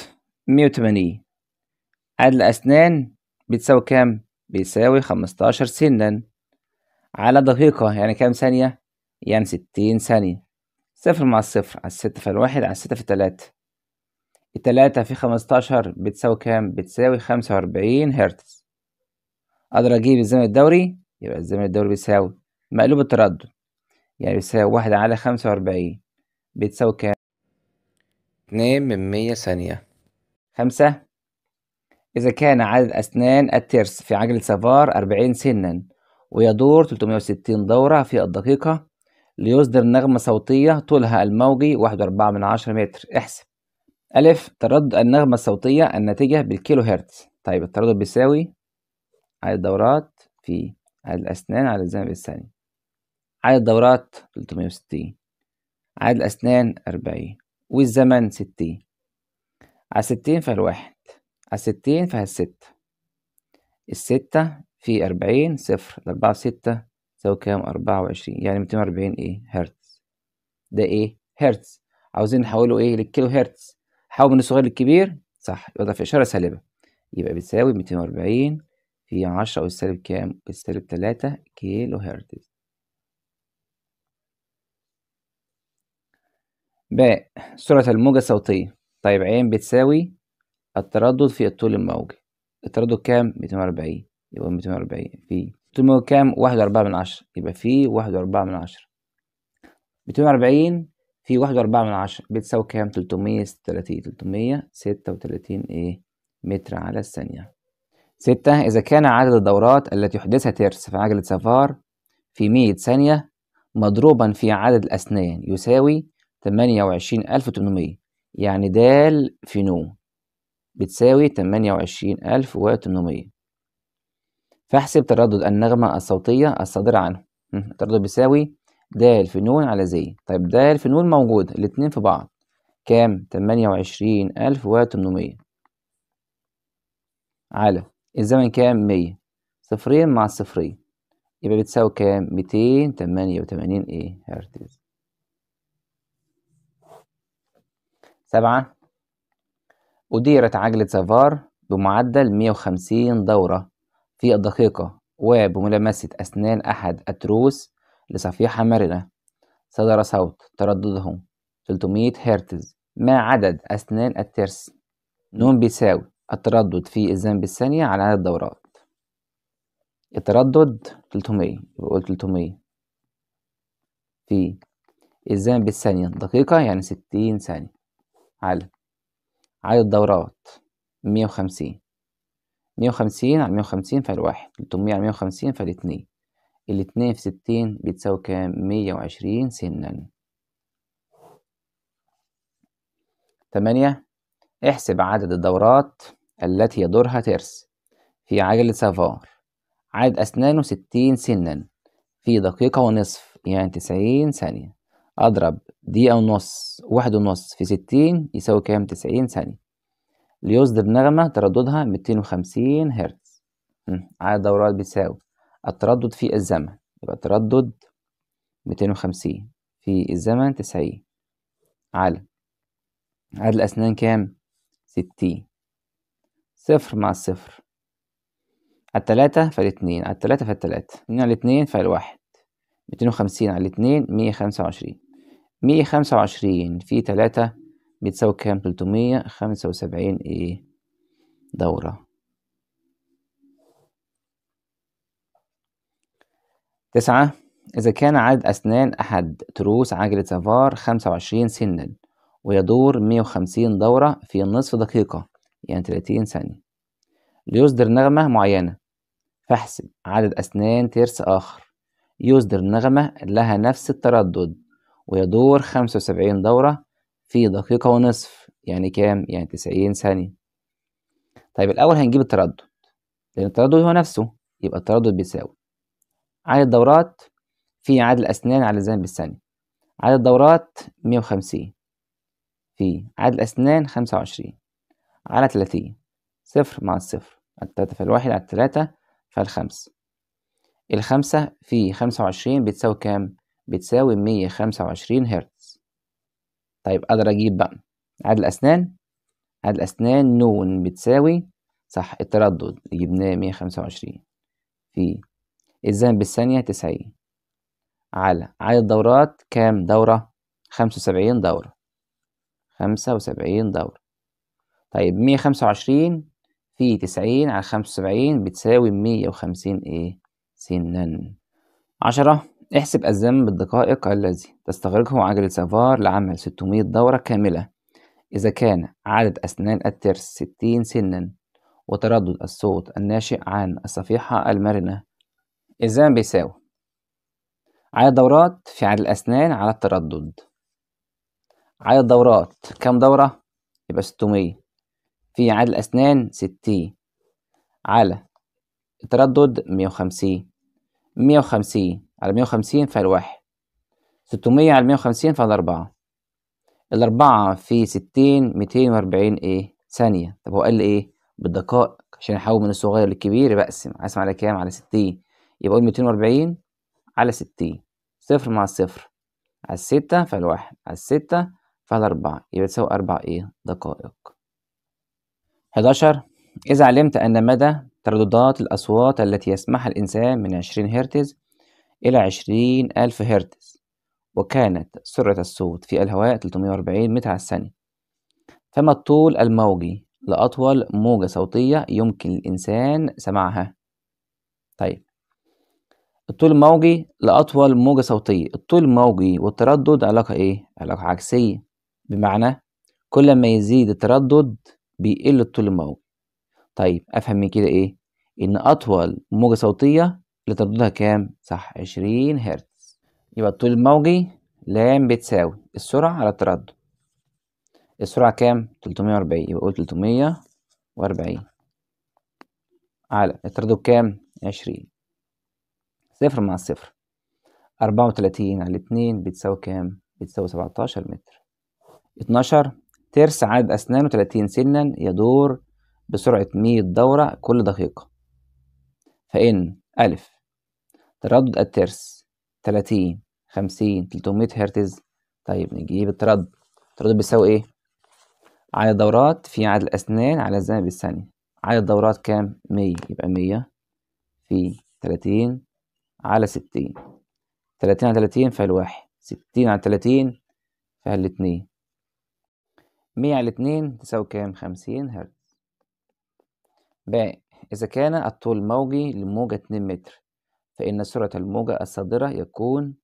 180 عدد الأسنان بتساوي كام؟ بيساوي 15 سنا على دقيقة يعني كام ثانية؟ يعني 60 ثانية صفر مع الصفر على الستة في الواحد على الستة في التلاتة 3 في خمستاشر بتساوي كام؟ بتساوي خمسة وأربعين هرتز أقدر أجيب الزمن الدوري يبقى الزمن الدوري بيساوي مقلوب التردد يعني بيساوي واحد على خمسة وأربعين بتساوي كام؟ اتنين من مية ثانية خمسة إذا كان عدد أسنان الترس في عجلة سافار أربعين سنا ويدور 360 دورة في الدقيقة ليصدر نغمة صوتية طولها الموجي واحد وأربعة من عشرة متر احسب ألف تردد النغمة الصوتية الناتجة بالكيلو هرتز طيب التردد بيساوي عدد الدورات في عدد الأسنان على الزمن الثاني عدد الدورات 360 عدد الأسنان 40 والزمن 60 على 60 فهل 1 على 60 فهل 6 الستة في 40 صفر الأربعة وستة تساوي كام أربعة وعشرين يعني ميتين وأربعين إيه هرتز ده إيه هرتز عاوزين نحوله إيه للكيلو هرتز حاول من الصغير للكبير صح يوضع في إشارة سالبة يبقى بتساوي 240 في 10 أو السالب كام؟ السالب 3 كيلو هرتز ب سرعة الموجة الصوتية طيب عين بتساوي التردد في الطول الموجة التردد كام؟ 240 يبقى 240 في طول الموجة كام؟ 1.4 من 10 يبقى في 1.4 من 10 240 في واحد وأربعة من عشرة بتساوي كام تلتمية ستة وتلاتين تلتمية ستة وتلاتين إيه متر على الثانية ستة إذا كان عدد الدورات التي يحدثها ترس في عجلة سفار في مية ثانية مضروبا في عدد الأسنان يساوي تمانية وعشرين ألف وتمنمية يعني دال في نو بتساوي تمانية وعشرين ألف وتمنمية فاحسب تردد النغمة الصوتية الصادرة عنه التردد بيساوي د في ن على زي طيب د في ن موجود الاتنين في بعض كام تمانية وعشرين ألف وتمنمية على الزمن كام مية صفرين مع الصفرين يبقى بتساوي كام ميتين تمانية وتمانين إيه هرتز سبعة أديرت عجلة سافار بمعدل مية وخمسين دورة في الدقيقة وبملامسة أسنان أحد التروس لصفيحة مرنة صدر صوت تردده 300 هرتز ما عدد أسنان الترس نون بيساوي التردد في الذنب بالثانية على عدد الدورات التردد 300 بقول 300 في الذنب بالثانية دقيقة يعني 60 ثانية على عدد الدورات 150 150 على 150 فالواحد 300 على 150 فالاتنين الاتنين في ستين بتساوي كام مية وعشرين سنا تمانية احسب عدد الدورات التي يدورها ترس في عجلة سافار عدد أسنانه ستين سنا في دقيقة ونصف يعني تسعين ثانية أضرب دقيقة ونص واحد ونص في ستين يساوي كام تسعين ثانية ليصدر نغمة ترددها ميتين وخمسين هرتز عدد دورات بيساوي التردد في الزمن يبقى التردد 250 في الزمن 90 على عدد الأسنان كام؟ 60 صفر مع الصفر التلاتة فالاتنين على التلاتة فالتلاتة اتنين على اتنين فالواحد ميتين وخمسين على اتنين مية خمسة وعشرين مية خمسة وعشرين في تلاتة بتساوي كام تلتمية خمسة وسبعين ايه دورة تسعة إذا كان عدد أسنان أحد تروس عجلة سافار خمسة وعشرين سنا ويدور مية وخمسين دورة في نصف دقيقة يعني تلاتين ثانية ليصدر نغمة معينة فاحسب عدد أسنان ترس آخر يصدر نغمة لها نفس التردد ويدور خمسة وسبعين دورة في دقيقة ونصف يعني كام؟ يعني تسعين ثانية طيب الأول هنجيب التردد لأن التردد هو نفسه يبقى التردد بيساوي عدد الدورات في عدد الأسنان على الجانب الثاني عدد الدورات مية وخمسين في عدد الأسنان خمسة وعشرين على تلاتين صفر مع الصفر التلاتة في الواحد على التلاتة الخمس الخمسة في خمسة وعشرين بتساوي كام؟ بتساوي مية خمسة وعشرين هرتز طيب أقدر أجيب بقى عدد الأسنان عدد الأسنان نون بتساوي صح التردد جبناه مية خمسة وعشرين في الزمن بالثانية تسعين على عدد الدورات كام دورة؟ خمسة وسبعين دورة خمسة وسبعين دورة طيب مية خمسة وعشرين في تسعين على خمسة وسبعين بتساوي مية وخمسين إيه؟ سنًا عشرة احسب الزمن بالدقائق الذي تستغرقه عجلة سفار لعمل ستمية دورة كاملة إذا كان عدد أسنان الترس ستين سنًا وتردد الصوت الناشئ عن الصفيحة المرنة الزمن بيساوي عدد دورات في عدد الأسنان على التردد عدد دورات كم دورة؟ يبقى ستمية في عدد الأسنان ستين على التردد مية وخمسين مية وخمسين على مية وخمسين فيها واحد ستمية على مية وخمسين فيها الأربعة الأربعة في ستين ميتين وأربعين إيه ثانية طب هو قال إيه بالدقائق عشان أحول من الصغير للكبير بقسم أقسم على كام على ستين يبقى اقول ميتين واربعين على ستين صفر مع الصفر على الستة فالواحد على الستة فالأربعة يبقى تساوي أربع إيه دقائق حداشر إذا علمت أن مدى ترددات الأصوات التي يسمعها الإنسان من عشرين هرتز إلى عشرين ألف هرتز وكانت سرعة الصوت في الهواء تلتمية واربعين متر على الثانية فما الطول الموجي لأطول موجة صوتية يمكن للإنسان سماعها طيب الطول الموجي لأطول موجة صوتية الطول الموجي والتردد علاقة إيه؟ علاقة عكسية بمعنى كل ما يزيد التردد بيقل الطول الموجي طيب أفهم من كده إيه؟ إن أطول موجة صوتية اللي ترددها كام؟ صح عشرين هرتز يبقى الطول الموجي لام بتساوي السرعة على التردد السرعة كام؟ 340 يبقى قول 340 على التردد كام؟ 20 صفر مع صفر أربعة وتلاتين على اتنين بتساوي كام؟ بتساوي سبعتاشر متر اتناشر ترس عدد أسنانه 30 سنا يدور بسرعة مية دورة كل دقيقة فإن أ تردد الترس تلاتين خمسين تلتمية هرتز طيب نجيب التردد التردد بيساوي إيه؟ عدد الدورات في عدد الأسنان على الزمن بالثانية عدد الدورات كام؟ مية يبقى مية في تلاتين على ستين تلاتين على تلاتين فالواحد ستين على تلاتين فالاتنين مية على اتنين تساوي كام خمسين هرتز باقي إذا كان الطول الموجي للموجة اتنين متر فإن سرعة الموجة الصادرة يكون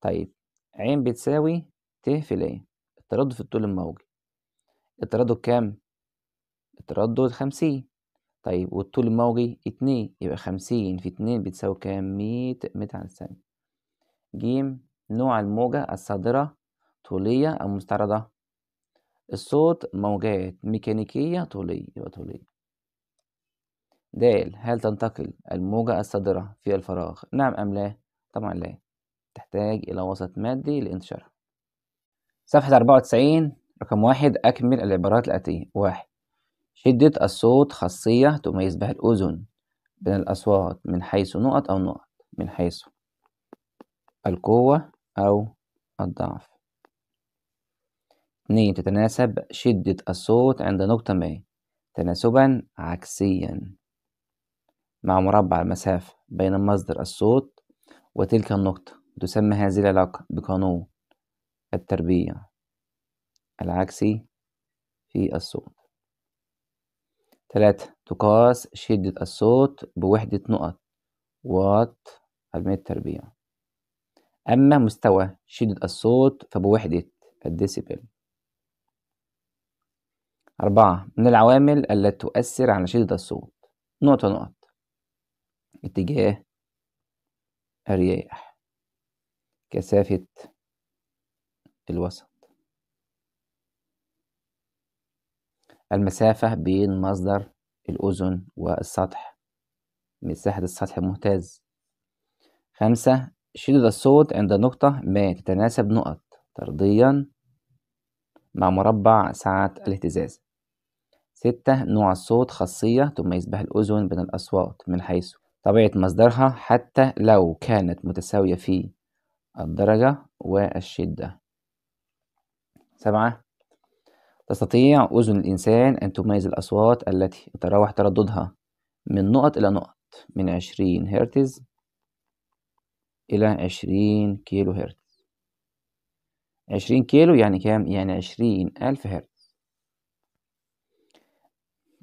طيب عين بتساوي ت في ل التردد في الطول الموجي التردد كام؟ التردد خمسين طيب والطول الموجي اتنين يبقى خمسين في اتنين بتساوي كام مية متر على الثانية جيم نوع الموجة الصادرة طولية أو مستعرضة الصوت موجات ميكانيكية طولية يبقى طولية د هل تنتقل الموجة الصادرة في الفراغ نعم أم لا طبعا لا تحتاج إلى وسط مادي لانتشارها صفحة أربعة وتسعين رقم واحد أكمل العبارات الآتية واحد شدة الصوت خاصية تميز بها الأذن بين الأصوات من حيث نقط أو نقط من حيث القوة أو الضعف اتنين تتناسب شدة الصوت عند نقطة ما تناسبا عكسيا مع مربع المسافة بين مصدر الصوت وتلك النقطة تسمى هذه العلاقة بقانون التربية العكسي في الصوت تلاتة تقاس شدة الصوت بوحدة نقط واط المتر بيع أما مستوى شدة الصوت فبوحدة الديسيبل أربعة من العوامل التي تؤثر على شدة الصوت نقطة نقط اتجاه الرياح كثافة الوسط المسافة بين مصدر الأذن والسطح مساحة السطح المهتز خمسة شدة الصوت عند نقطة ما تتناسب نقط طرديا مع مربع ساعة الاهتزاز ستة نوع الصوت خاصية تميز بها الأذن بين الأصوات من حيث طبيعة مصدرها حتى لو كانت متساوية في الدرجة والشدة سبعة تستطيع أذن الإنسان أن تميز الأصوات التي يتراوح ترددها من نقط إلى نقط من عشرين هرتز إلى عشرين كيلو هرتز عشرين كيلو يعني كام؟ يعني عشرين ألف هرتز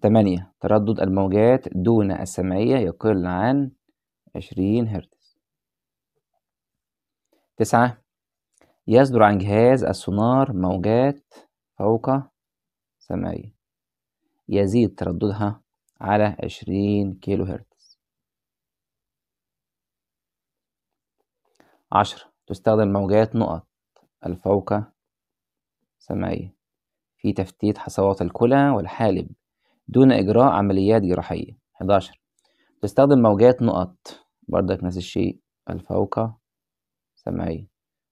تمانية تردد الموجات دون السمعية يقل عن عشرين هرتز تسعة يصدر عن جهاز السونار موجات فوق سمعية يزيد ترددها على عشرين كيلو هرتز عشرة تستخدم موجات نقط الفوقة سمعية في تفتيت حصوات الكلى والحالب دون إجراء عمليات جراحية 11 تستخدم موجات نقط بردك نفس الشيء الفوقة سمعية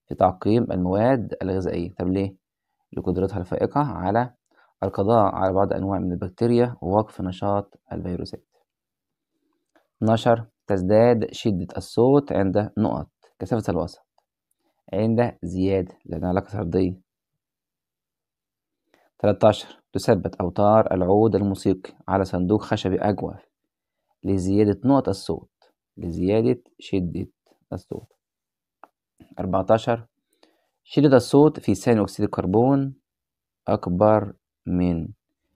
في تعقيم المواد الغذائية طب ليه؟ لقدرتها الفائقة على القضاء على بعض أنواع من البكتيريا ووقف نشاط الفيروسات نشر تزداد شدة الصوت عند نقط كثافة الوسط عند زيادة لأن علاقة فردية 13 تثبت أوتار العود الموسيقي على صندوق خشبي أجوف لزيادة نقط الصوت لزيادة شدة الصوت 14 شدة الصوت في ثاني أكسيد الكربون أكبر من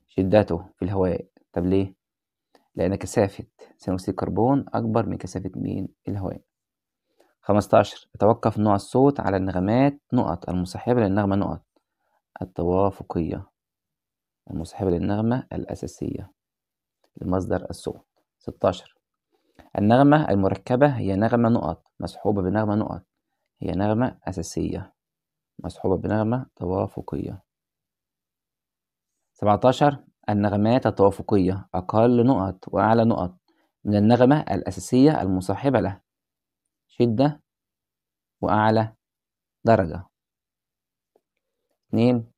شدته في الهواء طب ليه؟ لأن كثافة ثاني أكسيد الكربون أكبر من كثافة مين؟ الهواء 15 يتوقف نوع الصوت على النغمات نقط المصاحبة للنغمة نقط التوافقية المصاحبة للنغمة الأساسية لمصدر الصوت 16 النغمة المركبة هي نغمة نقط مصحوبة بنغمة نقط هي نغمة أساسية مصحوبة بنغمة توافقية سبعتاشر النغمات التوافقية أقل نقط وأعلى نقط من النغمة الأساسية المصاحبة لها شدة وأعلى درجة اتنين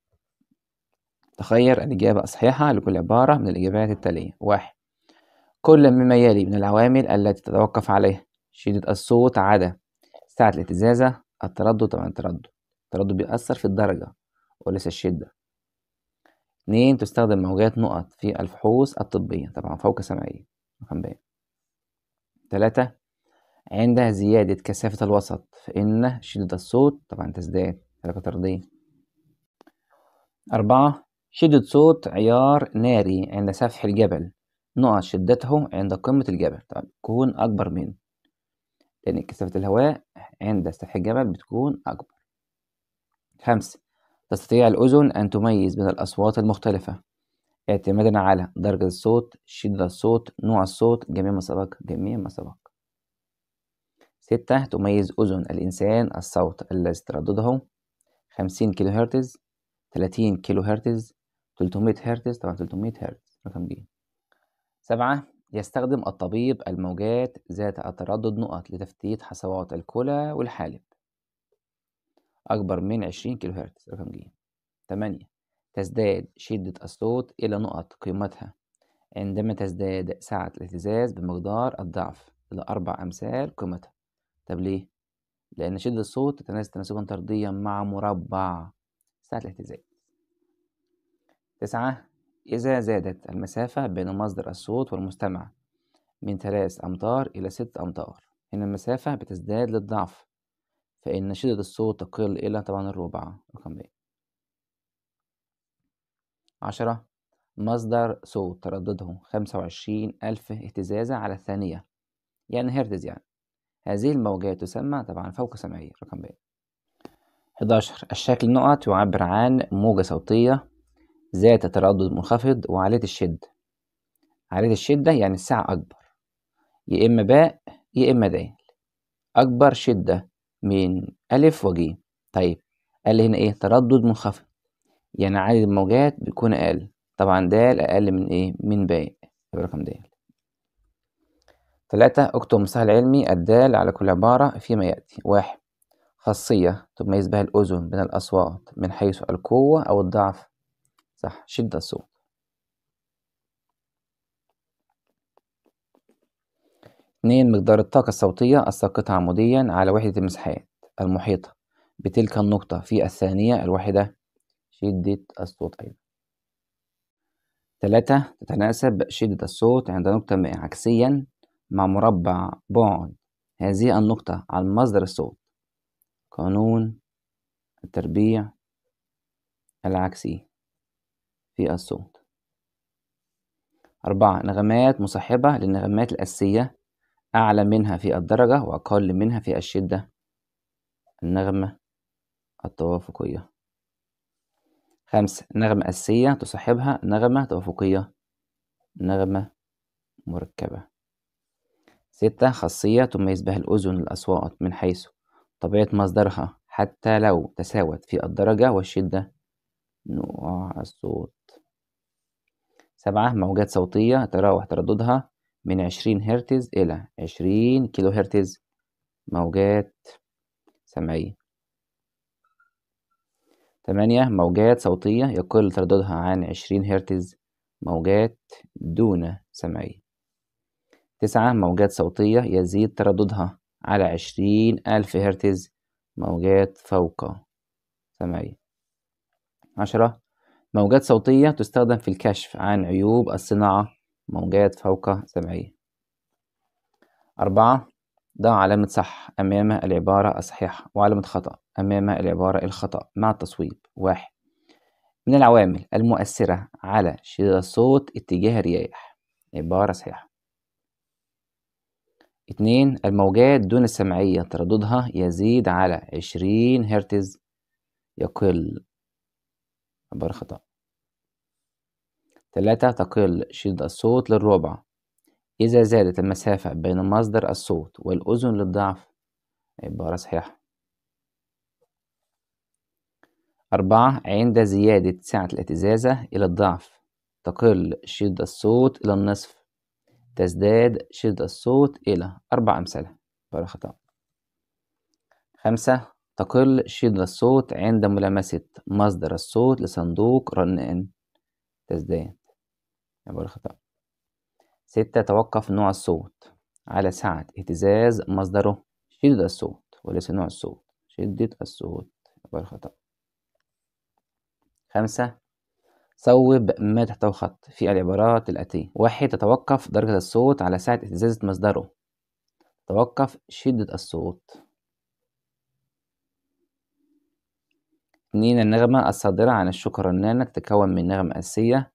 تخير الإجابة الصحيحة لكل عبارة من الإجابات التالية واحد كل مما يلي من العوامل التي تتوقف عليها شدة الصوت عدا ساعة الاهتزازة التردد طبعا التردد التردد بيأثر في الدرجة وليس الشدة اثنين تستخدم موجات نقط في الفحوص الطبية طبعا فوق سمعية رقم ب ثلاثة عند زيادة كثافة الوسط فإن شدة الصوت طبعا تزداد حركة طردية أربعة شدة صوت عيار ناري عند سفح الجبل نقط شدته عند قمة الجبل طبعا تكون أكبر منه لأن كثافة الهواء عند سفح الجبل بتكون أكبر خمسة تستطيع الأذن أن تميز بين الأصوات المختلفة اعتمادا على درجة الصوت شدة الصوت نوع الصوت جميع ما سبق جميع ما سبق ستة تميز أذن الإنسان الصوت الذي تردده خمسين كيلو هرتز ثلاثين كيلو هرتز تلتمية هرتز طبعا تلتمية هرتز رقم دي سبعة يستخدم الطبيب الموجات ذات التردد نقط لتفتيت حصوات الكلى والحالب أكبر من 20 كيلو هرتز رقم ج 8 تزداد شدة الصوت إلى نقط قيمتها عندما تزداد سعة الاهتزاز بمقدار الضعف إلى أربع أمثال قيمتها طب ليه؟ لأن شدة الصوت تتناسب تناسبا طرديا مع مربع سعة الاهتزاز تسعة إذا زادت المسافة بين مصدر الصوت والمستمع من ثلاث أمتار إلى ست أمتار هنا المسافة بتزداد للضعف فإن شدة الصوت تقل إلى طبعا الربع رقم ب عشرة مصدر صوت تردده خمسة وعشرين ألف اهتزازة على الثانية يعني هرتز يعني هذه الموجات تسمى طبعا فوق سمعية رقم ب 11 الشكل نقط يعبر عن موجة صوتية ذات تردد منخفض وعالية الشدة عالية الشدة يعني الساعة أكبر يا إما باء يا إما دال أكبر شدة من ألف وج طيب قال لي هنا إيه تردد منخفض يعني عدد الموجات بيكون أقل طبعا د أقل من إيه من ب الرقم د تلاتة اكتب المصطلح العلمي الدال على كل عبارة فيما يأتي واحد خاصية تميز بها الأذن بين الأصوات من حيث القوة أو الضعف صح شدة الصوت 2 مقدار الطاقة الصوتية الساقطة عموديا على وحدة المساحات المحيطة بتلك النقطة في الثانية الواحدة شدة الصوت أيضا ثلاثة تتناسب شدة الصوت عند نقطة عكسيا مع مربع بعد هذه النقطة عن مصدر الصوت قانون التربيع العكسي في الصوت أربعة نغمات مصاحبة للنغمات الأساسية أعلى منها في الدرجة وأقل منها في الشدة النغمة التوافقية خمسة نغمة أساسية تصاحبها نغمة توافقية نغمة مركبة ستة خاصية تميز بها الأذن الأصوات من حيث طبيعة مصدرها حتى لو تساوت في الدرجة والشدة نوع الصوت سبعة موجات صوتية تراوح ترددها من عشرين هرتز إلى عشرين كيلو هرتز موجات سمعية تمانية موجات صوتية يقل ترددها عن عشرين هرتز موجات دون سمعية تسعة موجات صوتية يزيد ترددها على عشرين ألف هرتز موجات فوق سمعية عشرة موجات صوتية تستخدم في الكشف عن عيوب الصناعة موجات فوق سمعية أربعة ضع علامة صح أمام العبارة الصحيحة وعلامة خطأ أمام العبارة الخطأ مع التصويب واحد من العوامل المؤثرة على شدة الصوت اتجاه الرياح عبارة صحيحة اتنين الموجات دون السمعية ترددها يزيد على عشرين هرتز يقل عبارة خطأ تلاتة تقل شدة الصوت للربع إذا زادت المسافة بين مصدر الصوت والأذن للضعف عبارة صحيحة أربعة عند زيادة سعة الاهتزازة إلى الضعف تقل شدة الصوت إلى النصف تزداد شدة الصوت إلى أربع أمثلة عبارة خطأ خمسة تقل شدة الصوت عند ملامسة مصدر الصوت لصندوق رنان تزداد عبارة خطأ ستة توقف نوع الصوت على سعة اهتزاز مصدره شدة الصوت وليس نوع الصوت شدة الصوت عبارة خطأ خمسة صوب ما تحت الخط في العبارات الآتية واحد تتوقف درجة الصوت على سعة اهتزاز مصدره توقف شدة الصوت اتنين النغمة الصادرة عن الشوكة الرنانة تتكون من نغمة أساسية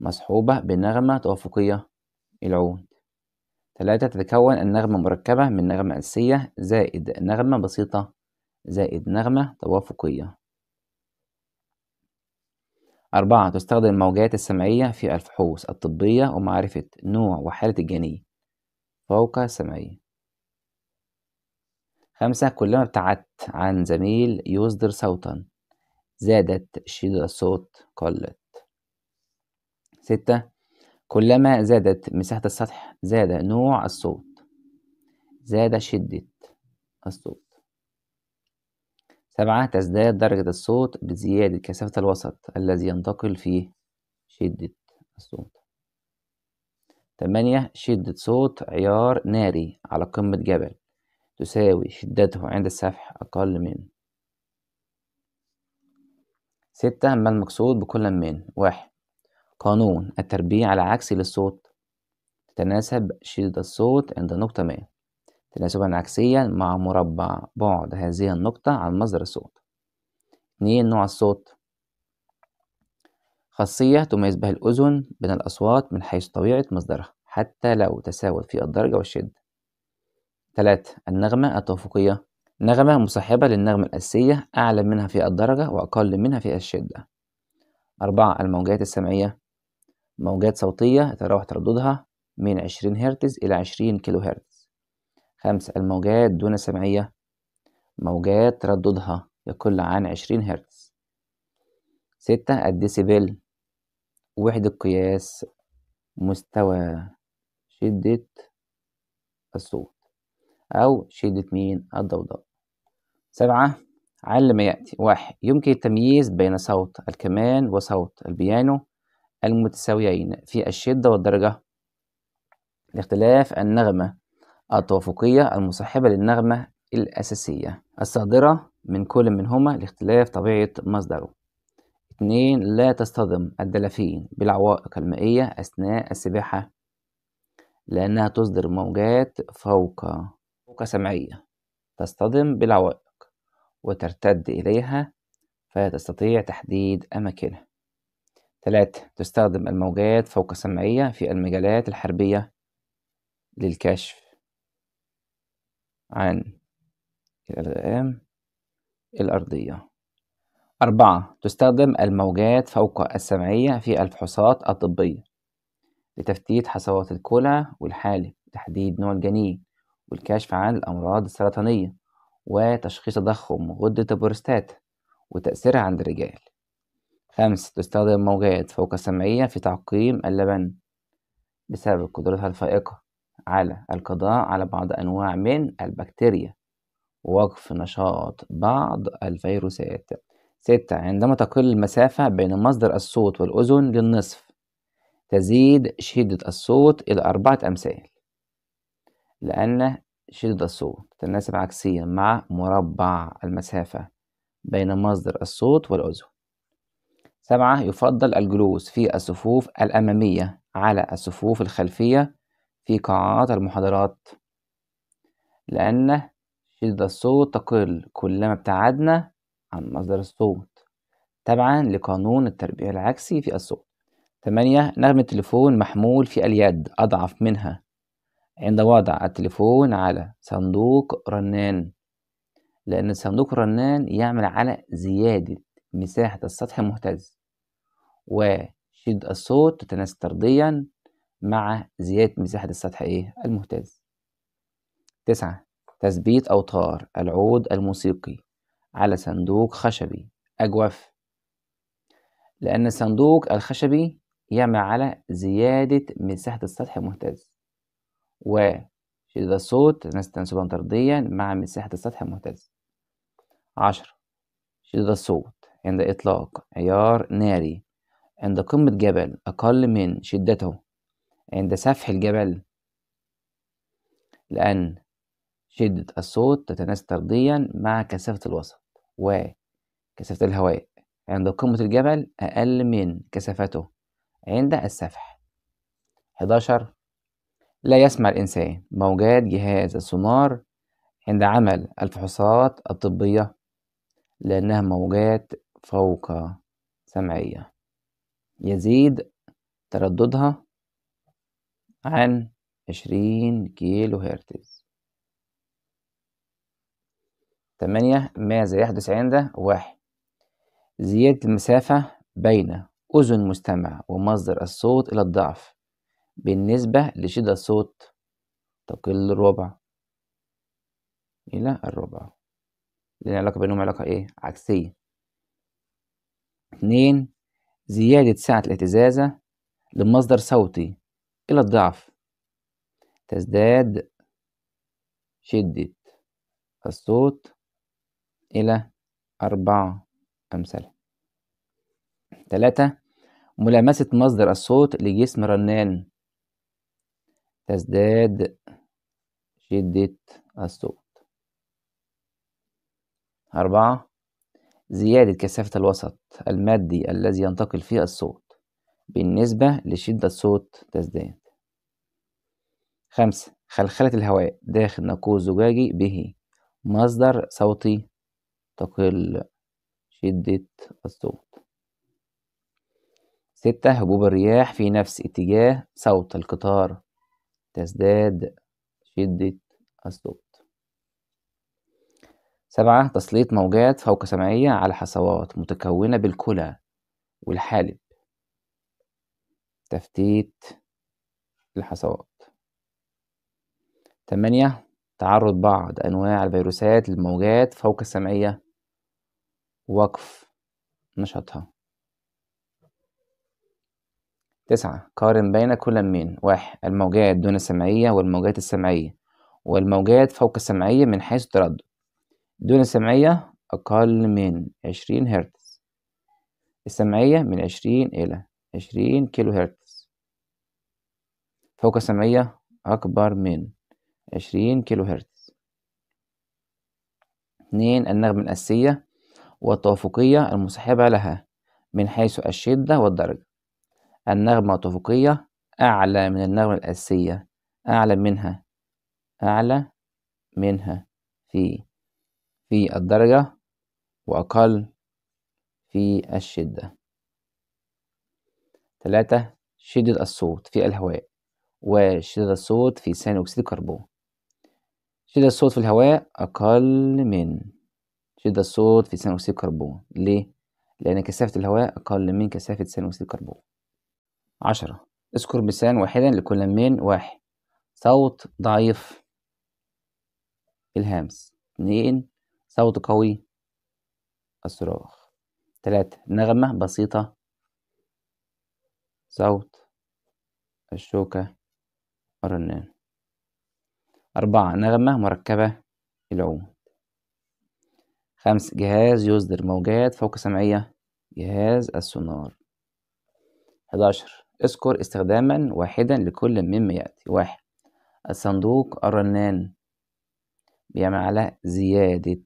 مصحوبة بنغمة توافقية العود تلاتة تتكون النغمة مركبة من نغمة أساسية زائد نغمة بسيطة زائد نغمة توافقية أربعة تستخدم الموجات السمعية في الفحوص الطبية ومعرفة نوع وحالة الجنين فوق السمعية خمسة كلما ابتعدت عن زميل يصدر صوتا زادت شدة الصوت قلت ستة كلما زادت مساحة السطح زاد نوع الصوت زاد شدة الصوت سبعة تزداد درجة الصوت بزيادة كثافة الوسط الذي ينتقل فيه شدة الصوت تمانية شدة صوت عيار ناري على قمة جبل تساوي شدته عند السفح أقل من ستة ما المقصود بكل من واحد قانون التربيع العكسي للصوت تتناسب شدة الصوت عند نقطة ما تناسبا عكسيا مع مربع بعد هذه النقطة عن مصدر الصوت اتنين نوع الصوت خاصية تميز بها الأذن بين الأصوات من حيث طبيعة مصدرها حتى لو تساوت في الدرجة والشدة تلاتة النغمة التوافقية نغمة مصاحبة للنغمة الأساسية أعلى منها في الدرجة وأقل منها في الشدة. أربعة الموجات السمعية موجات صوتية يتراوح ترددها من 20 هرتز إلى 20 كيلو هرتز. خمسة الموجات دون سمعية موجات ترددها يقل عن 20 هرتز. ستة الديسيبل وحدة قياس مستوى شدة الصوت أو شدة مين الضوضاء سبعة على ما يأتي واحد يمكن التمييز بين صوت الكمان وصوت البيانو المتساويين في الشدة والدرجة لاختلاف النغمة التوافقية المصاحبة للنغمة الأساسية الصادرة من كل منهما لاختلاف طبيعة مصدره اثنين لا تصطدم الدلافين بالعوائق المائية أثناء السباحة لأنها تصدر موجات فوق فوق سمعية تصطدم بالعوائق وترتد إليها فتستطيع تحديد أماكنها ثلاثة تستخدم الموجات فوق السمعية في المجالات الحربية للكشف عن الألغام الأرضية أربعة تستخدم الموجات فوق السمعية في الفحوصات الطبية لتفتيت حصوات الكلى والحالب وتحديد نوع الجنين والكشف عن الأمراض السرطانية وتشخيص تضخم غدة البروستات وتأثيرها عند الرجال خمسة تستخدم موجات فوق السمعية في تعقيم اللبن بسبب قدرتها الفائقة على القضاء على بعض أنواع من البكتيريا ووقف نشاط بعض الفيروسات ستة عندما تقل المسافة بين مصدر الصوت والأذن للنصف تزيد شدة الصوت إلى أربعة أمثال لأن شدة الصوت تتناسب عكسيا مع مربع المسافة بين مصدر الصوت والأذن سبعة يفضل الجلوس في الصفوف الأمامية على الصفوف الخلفية في قاعات المحاضرات لأن شدة الصوت تقل كلما ابتعدنا عن مصدر الصوت تبعا لقانون التربيع العكسي في الصوت ثمانية نغمة التليفون محمول في اليد أضعف منها عند وضع التليفون على صندوق رنان لأن صندوق الرنان يعمل على زيادة مساحة السطح المهتز وشد الصوت تتناسب طرديا مع زيادة مساحة السطح إيه المهتز تسعة تثبيت أوتار العود الموسيقي على صندوق خشبي أجوف لأن الصندوق الخشبي يعمل على زيادة مساحة السطح المهتز وشدة الصوت تناسب طرديا مع مساحة السطح المهتز عشرة شدة الصوت عند إطلاق عيار ناري عند قمة جبل أقل من شدته عند سفح الجبل لأن شدة الصوت تتناسب طرديا مع كثافة الوسط وكثافة الهواء عند قمة الجبل أقل من كثافته عند السفح 11 لا يسمع الإنسان موجات جهاز السونار عند عمل الفحوصات الطبية لأنها موجات فوق سمعية يزيد ترددها عن عشرين كيلو هرتز تمانية ماذا يحدث عنده واحد زيادة المسافة بين أذن مستمع ومصدر الصوت إلى الضعف بالنسبة لشدة الصوت تقل الربع إلى الربع لأن العلاقة بينهم علاقة إيه؟ عكسية اتنين زيادة سعة الاهتزازة لمصدر صوتي إلى الضعف تزداد شدة الصوت إلى أربعة أمثلة تلاتة ملامسة مصدر الصوت لجسم رنان تزداد شدة الصوت أربعة زيادة كثافة الوسط المادي الذي ينتقل فيه الصوت بالنسبة لشدة الصوت تزداد خمسة خلخلة الهواء داخل ناقوس زجاجي به مصدر صوتي تقل شدة الصوت ستة هبوب الرياح في نفس اتجاه صوت القطار تزداد شدة الصوت سبعة تسليط موجات فوق سمعية على حصوات متكونة بالكلى والحالب تفتيت الحصوات تمانية تعرض بعض أنواع الفيروسات للموجات فوق السمعية وقف نشاطها تسعة قارن بين كل من واحد الموجات دون السمعية والموجات السمعية والموجات فوق السمعية من حيث التردد دون السمعية أقل من عشرين هرتز السمعية من عشرين إلى عشرين كيلو هرتز فوق السمعية أكبر من عشرين كيلو هرتز اثنين النغمة الأساسية والتوافقية المصاحبة لها من حيث الشدة والدرجة النغمة الأفقية أعلى من النغمة الأساسية أعلى منها أعلى منها في في الدرجة وأقل في الشدة ثلاثة شدة الصوت في الهواء وشدة الصوت في ثاني أكسيد الكربون شدة الصوت في الهواء أقل من شدة الصوت في ثاني أكسيد الكربون ليه؟ لأن كثافة الهواء أقل من كثافة ثاني أكسيد الكربون عشرة اذكر بلسان واحدا لكل من واحد صوت ضعيف الهمس اتنين صوت قوي الصراخ تلاتة نغمة بسيطة صوت الشوكة الرنان أربعة نغمة مركبة العود خمس جهاز يصدر موجات فوق سمعية جهاز السونار 11 اذكر استخداما واحدا لكل مما يأتي واحد الصندوق الرنان بيعمل على زيادة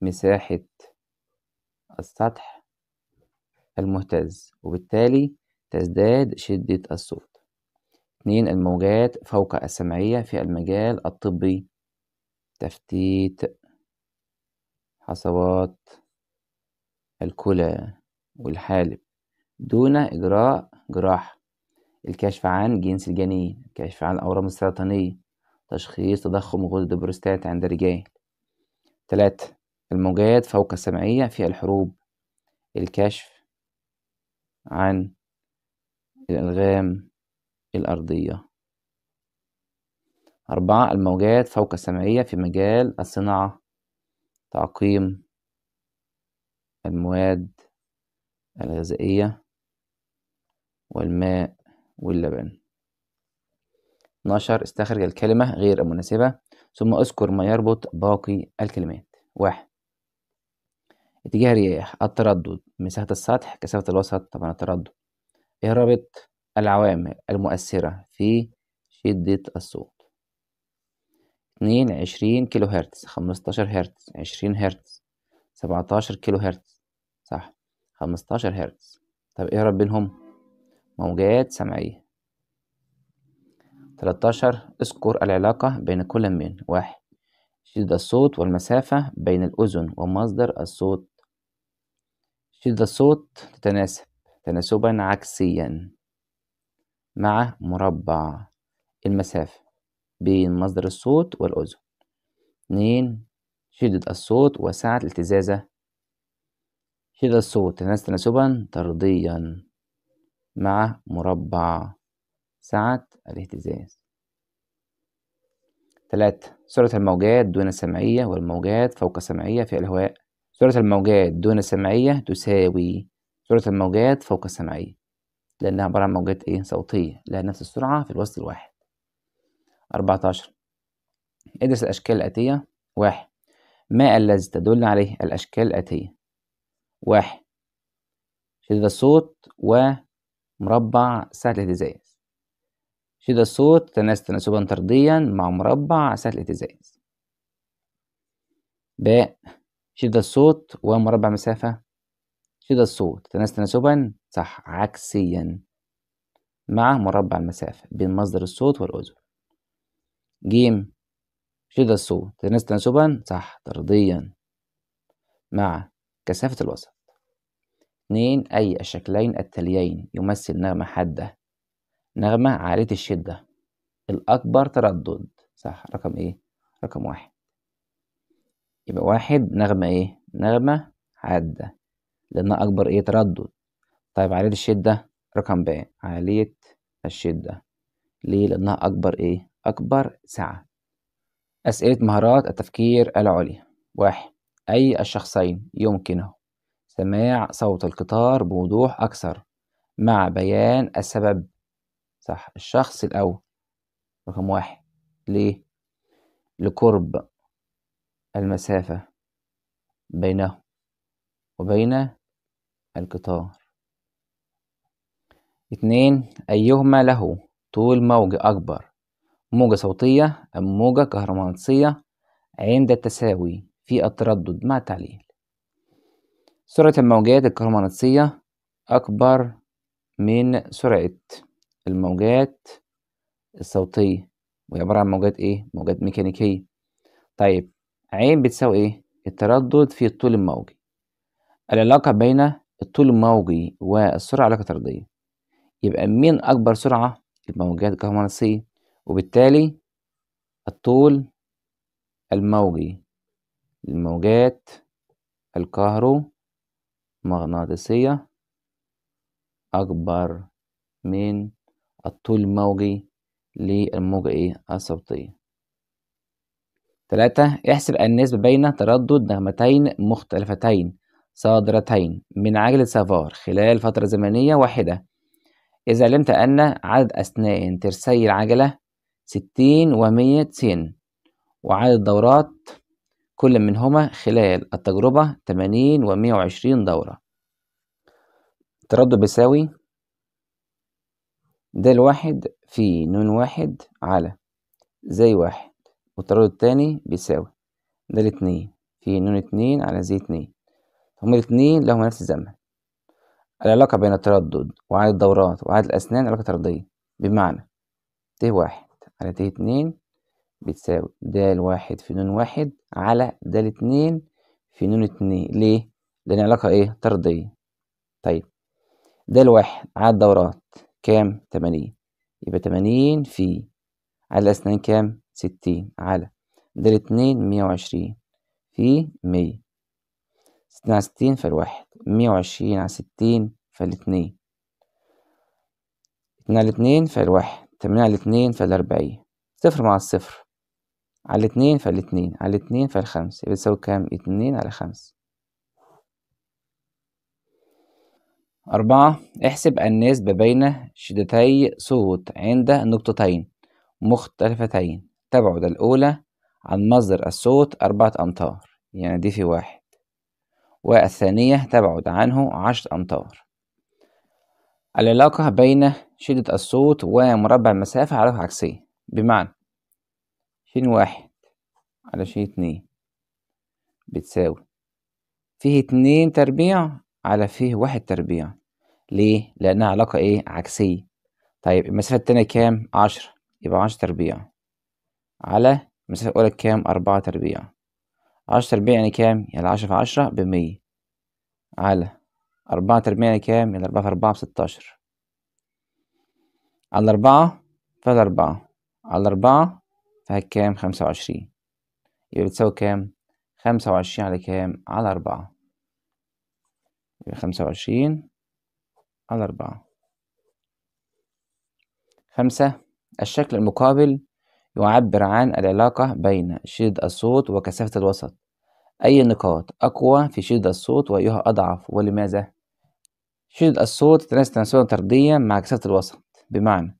مساحة السطح المهتز وبالتالي تزداد شدة الصوت اتنين الموجات فوق السمعية في المجال الطبي تفتيت حصوات الكلى والحالب دون إجراء جراحة الكشف عن جنس الجنين الكشف عن الأورام السرطانية تشخيص تضخم غدد البروستات عند الرجال تلاتة الموجات فوق السمعية في الحروب الكشف عن الألغام الأرضية أربعة الموجات فوق السمعية في مجال الصناعة تعقيم المواد الغذائية والماء واللبن 12 استخرج الكلمة غير المناسبة ثم اذكر ما يربط باقي الكلمات واحد اتجاه الرياح التردد مساحة السطح كثافة الوسط طبعا التردد إهربة العوامل المؤثرة في شدة الصوت اتنين عشرين كيلو هرتز خمستاشر هرتز عشرين هرتز سبعتاشر كيلو هرتز صح خمستاشر هرتز طب اهرب بينهم موجات سمعية تلاتاشر اذكر العلاقة بين كل من واحد شدة الصوت والمسافة بين الأذن ومصدر الصوت شدة الصوت تتناسب تناسبا عكسيا مع مربع المسافة بين مصدر الصوت والأذن اتنين شدة الصوت وسعة الابتزازة شدة الصوت تناسبا طرديا مع مربع سعة الاهتزاز ثلاثة سرعة الموجات دون السمعية والموجات فوق السمعية في الهواء سرعة الموجات دون السمعية تساوي سرعة الموجات فوق السمعية لأنها عبارة عن موجات إيه صوتية لها نفس السرعة في الوسط الواحد أربعتاشر ادرس الأشكال الآتية واحد ما الذي تدل عليه الأشكال الآتية واحد شدة الصوت و مربع سهل الاهتزاز شد الصوت تناسب تناسبا طرديا مع مربع سهل الاهتزاز باء شد الصوت ومربع مسافة شد الصوت تناسب تناسبا صح عكسيا مع مربع المسافة بين مصدر الصوت والأذن جيم شد الصوت تناسب تناسبا صح طرديا مع كثافة الوسط اثنين أي الشكلين التاليين يمثل نغمة حادة نغمة عالية الشدة الأكبر تردد صح رقم إيه؟ رقم واحد يبقى واحد نغمة إيه؟ نغمة حادة لأنها أكبر إيه تردد طيب عالية الشدة رقم ب عالية الشدة ليه؟ لأنها أكبر إيه؟ أكبر سعة أسئلة مهارات التفكير العليا واحد أي الشخصين يمكنه سماع صوت القطار بوضوح أكثر مع بيان السبب صح الشخص الأول رقم واحد ليه؟ لقرب المسافة بينه وبين القطار اتنين أيهما له طول موجة أكبر موجة صوتية أم موجة كهرومغناطيسية عند التساوي في التردد مع التعليم سرعة الموجات الكهرومغناطيسية أكبر من سرعة الموجات الصوتية وهي عبارة عن موجات إيه؟ موجات ميكانيكية طيب عين بتساوي إيه؟ التردد في الطول الموجي العلاقة بين الطول الموجي والسرعة علاقة طردية يبقى مين أكبر سرعة؟ الموجات الكهرومغناطيسية وبالتالي الطول الموجي للموجات الكهرومغناطيسية مغناطيسية أكبر من الطول الموجي للموجة إيه الصوتية تلاتة احسب النسبة بين تردد نغمتين مختلفتين صادرتين من عجلة سافار خلال فترة زمنية واحدة إذا علمت أن عدد أثناء ترسي العجلة ستين ومية سن وعدد دورات كل منهما خلال التجربة 80 و 120 دورة تردد بيساوي د واحد في ن واحد على زي واحد والتردد التاني بيساوي د الاتنين في ن اتنين على زي اتنين هما الاتنين لهما نفس الزمن العلاقة بين التردد وعدد الدورات وعدد الأسنان علاقة طردية بمعنى ت واحد على ت اتنين بتساوي د واحد في ن واحد على د اتنين في ن اتنين ليه؟ لأن علاقة إيه؟ طردية طيب د الواحد على الدورات كام؟ تمانين يبقى تمانين في على الأسنان كام؟ ستين على د الاتنين مية وعشرين في مية ستين على ستين فالواحد مية وعشرين على ستين فالاتنين اتنين على اتنين فالواحد تمانين على اتنين فالأربعين صفر مع الصفر على اتنين فالاتنين على اتنين فالخمسة يبقى تساوي كام اتنين على خمسة أربعة احسب النسبة بين شدتي صوت عند نقطتين مختلفتين تبعد الأولى عن مصدر الصوت أربعة أمتار يعني دي في واحد والثانية تبعد عنه عشر أمتار العلاقة بين شدة الصوت ومربع المسافة علاقة عكسية بمعنى فين واحد على شين اتنين بتساوي فيه اتنين تربيع على فيه واحد تربيع ليه؟ لأنها علاقة إيه؟ عكسية طيب المسافة التانية كام؟ عشرة يبقى عشرة تربيع على المسافة الأولى كام؟ أربعة تربيع عشرة تربيع يعني كام؟ يعني عشرة في عشرة بمية على أربعة تربيع يعني كام؟ يعني أربعة في أربعة بستاشر على أربعة فعلى أربعة على أربعة كام خمسة وعشرين يبقى بتساوي كام خمسة وعشرين على كام على أربعة يبقى خمسة وعشرين على أربعة خمسة الشكل المقابل يعبر عن العلاقة بين شدة الصوت وكثافة الوسط أي النقاط أقوى في شدة الصوت وأيها أضعف ولماذا؟ شدة الصوت تناسب تناسبا طرديا مع كثافة الوسط بمعنى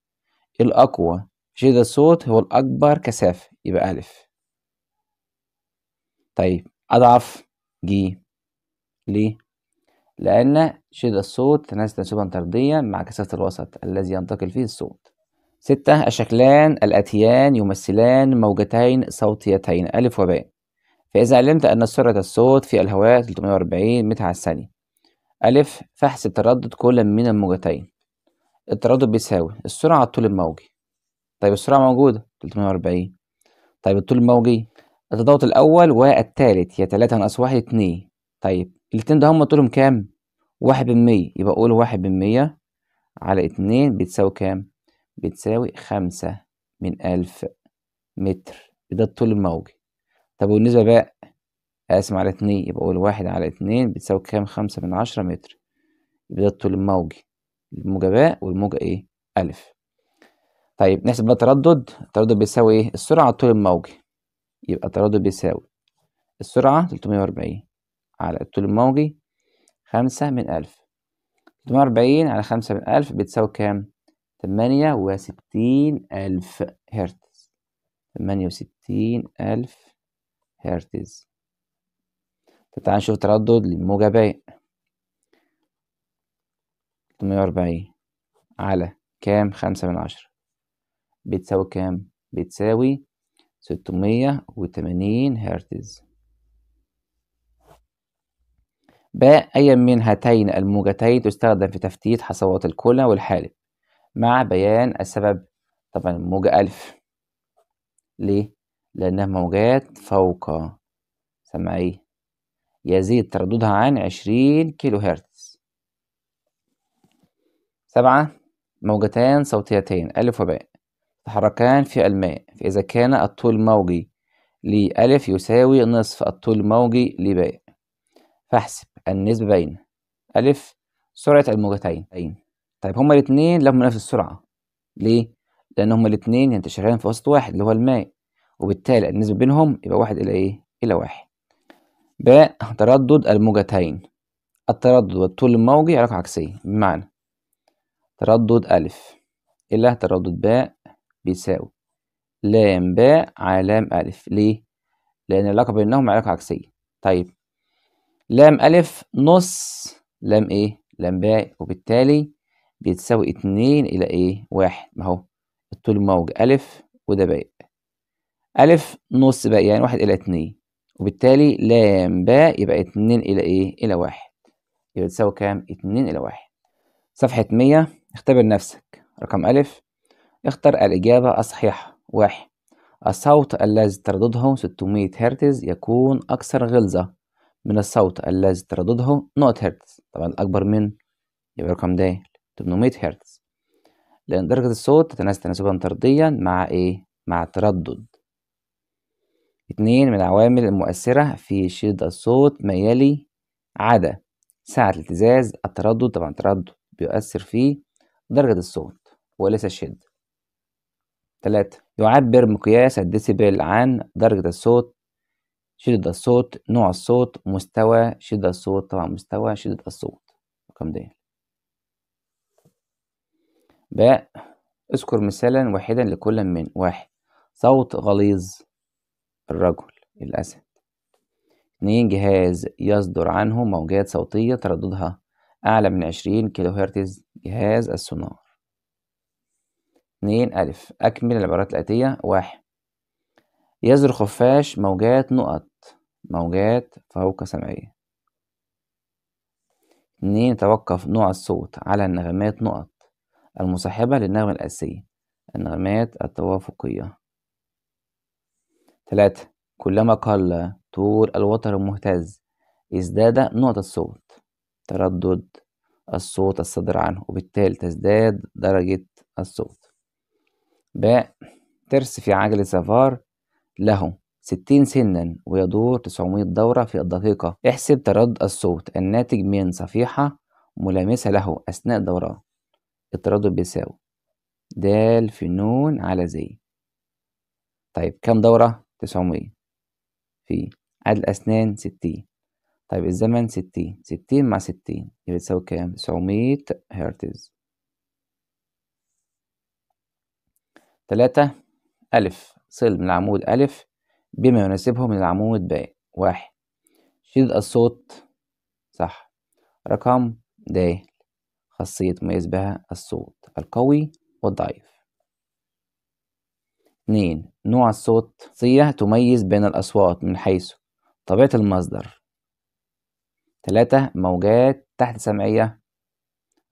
الأقوى شدة الصوت هو الأكبر كثافة يبقى ألف طيب أضعف ج ليه؟ لأن شدة الصوت تناسب تناسبا طرديا مع كثافة الوسط الذي ينتقل فيه الصوت ستة الشكلان الأتيان يمثلان موجتين صوتيتين ألف وباء فإذا علمت أن سرعة الصوت في الهواء 340 متر على الثانية ألف فاحسب تردد كل من الموجتين التردد بيساوي السرعة على الطول الموجي طيب السرعة موجودة 340 طيب الطول الموجي التضاوت الأول والتالت هي 3 ناقص 1 2 طيب الاتنين ده هما طولهم كام؟ 1 بالمية يبقى أقول 1 بالمية على 2 بتساوي كام؟ بتساوي 5 من 1000 متر ده الطول الموجي طب والنسبة بقى أقسم على 2 يبقى أقول 1 على 2 بتساوي كام؟ 5 من 10 متر يبقى ده الطول الموجي الموجة باء والموجة إيه؟ ألف طيب نحسب بقى التردد التردد بيساوي ايه السرعه على الطول الموجي يبقى التردد بيساوي السرعه 340 على الطول الموجي خمسة من 1000 340 على خمسة من ألف بتساوي كام وستين ألف هرتز وستين ألف هرتز طب تعالى نشوف تردد للموجة باء وأربعين على كام خمسة من عشرة بتساوي كام؟ بتساوي 680 هرتز باء أي من هاتين الموجتين تستخدم في تفتيت حصوات الكلى والحالب مع بيان السبب طبعا الموجة ألف ليه؟ لأنها موجات فوق سمعية يزيد ترددها عن عشرين كيلو هرتز سبعة موجتان صوتيتين ألف وباء تحركان في الماء فإذا كان الطول الموجي لألف يساوي نصف الطول الموجي لباء فاحسب النسبة بين ألف سرعة الموجتين طيب هما الاتنين لهم نفس السرعة ليه؟ لأن هما الاتنين ينتشران في وسط واحد اللي هو الماء وبالتالي النسبة بينهم يبقى واحد إلى إيه؟ إلى واحد باء تردد الموجتين التردد والطول الموجي علاقة عكسية بمعنى تردد ألف إلى تردد باء بيساوي لام باء علام ألف ليه؟ لأن العلاقة بينهم علاقة عكسية طيب لام ألف نص لام إيه؟ لام باء وبالتالي بيتساوي اتنين إلى إيه؟ واحد ما هو الطول موج ألف وده باء ألف نص باء يعني واحد إلى اتنين وبالتالي لام باء يبقى اتنين إلى إيه؟ إلى واحد يبقى تساوي كام؟ اتنين إلى واحد صفحة مية اختبر نفسك رقم ألف اختر الإجابة الصحيحة واحد الصوت الذي تردده 600 هرتز يكون أكثر غلظة من الصوت الذي تردده 0 هرتز طبعا الأكبر من يبقى الرقم ده 800 هرتز لأن درجة الصوت تتناسب تناسبا طرديا مع إيه؟ مع التردد اتنين من العوامل المؤثرة في شدة الصوت ما يلي عدا ساعة الابتزاز التردد طبعا التردد بيؤثر في درجة الصوت وليس الشدة 3 يعبر مقياس الديسيبل عن درجة الصوت شدة الصوت نوع الصوت مستوى شدة الصوت طبعا مستوى شدة الصوت رقم د باء اذكر مثالا واحدا لكل من واحد صوت غليظ الرجل الأسد اتنين جهاز يصدر عنه موجات صوتية ترددها أعلى من عشرين كيلو هرتز جهاز السونار اتنين ألف أكمل العبارات الآتية واحد يزر خفاش موجات نقط موجات فوق سمعية اتنين توقف نوع الصوت على النغمات نقط المصاحبة للنغمة الأساسية النغمات التوافقية ثلاثة كلما قل طول الوتر المهتز ازداد نقط الصوت تردد الصوت الصادر عنه وبالتالي تزداد درجة الصوت باء ترس في عجل سفار له ستين سنا ويدور تسعمية دورة في الدقيقة احسب تردد الصوت الناتج من صفيحة ملامسة له أثناء دوران التردد بيساوي د في ن على زي طيب كم دورة تسعمية في عدد الأسنان ستين طيب الزمن ستين ستين مع ستين يبقى تساوي كام تسعمية هرتز تلاتة ألف صل من العمود ألف بما يناسبه من العمود باء واحد شدد الصوت صح رقم د خاصية تميز بها الصوت القوي والضعيف اتنين نوع الصوت خاصية تميز بين الأصوات من حيث طبيعة المصدر تلاتة موجات تحت سمعية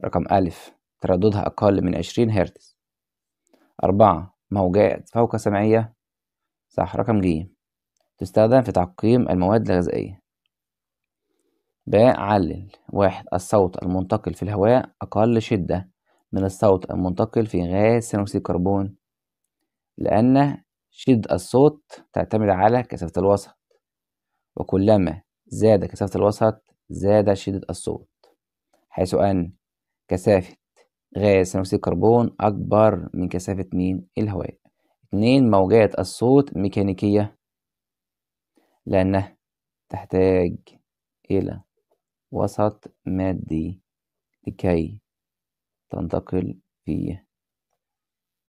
رقم ألف ترددها أقل من عشرين هرتز أربعة موجات فوق سمعية صح رقم ج تستخدم في تعقيم المواد الغذائية ب علل واحد الصوت المنتقل في الهواء أقل شدة من الصوت المنتقل في غاز ثاني أكسيد الكربون لأن شدة الصوت تعتمد على كثافة الوسط وكلما زاد كثافة الوسط زاد شدة الصوت حيث أن كثافة غاز ثاني أكسيد الكربون أكبر من كثافة مين؟ الهواء. اتنين موجات الصوت ميكانيكية لأنها تحتاج إلى وسط مادي لكي تنتقل فيه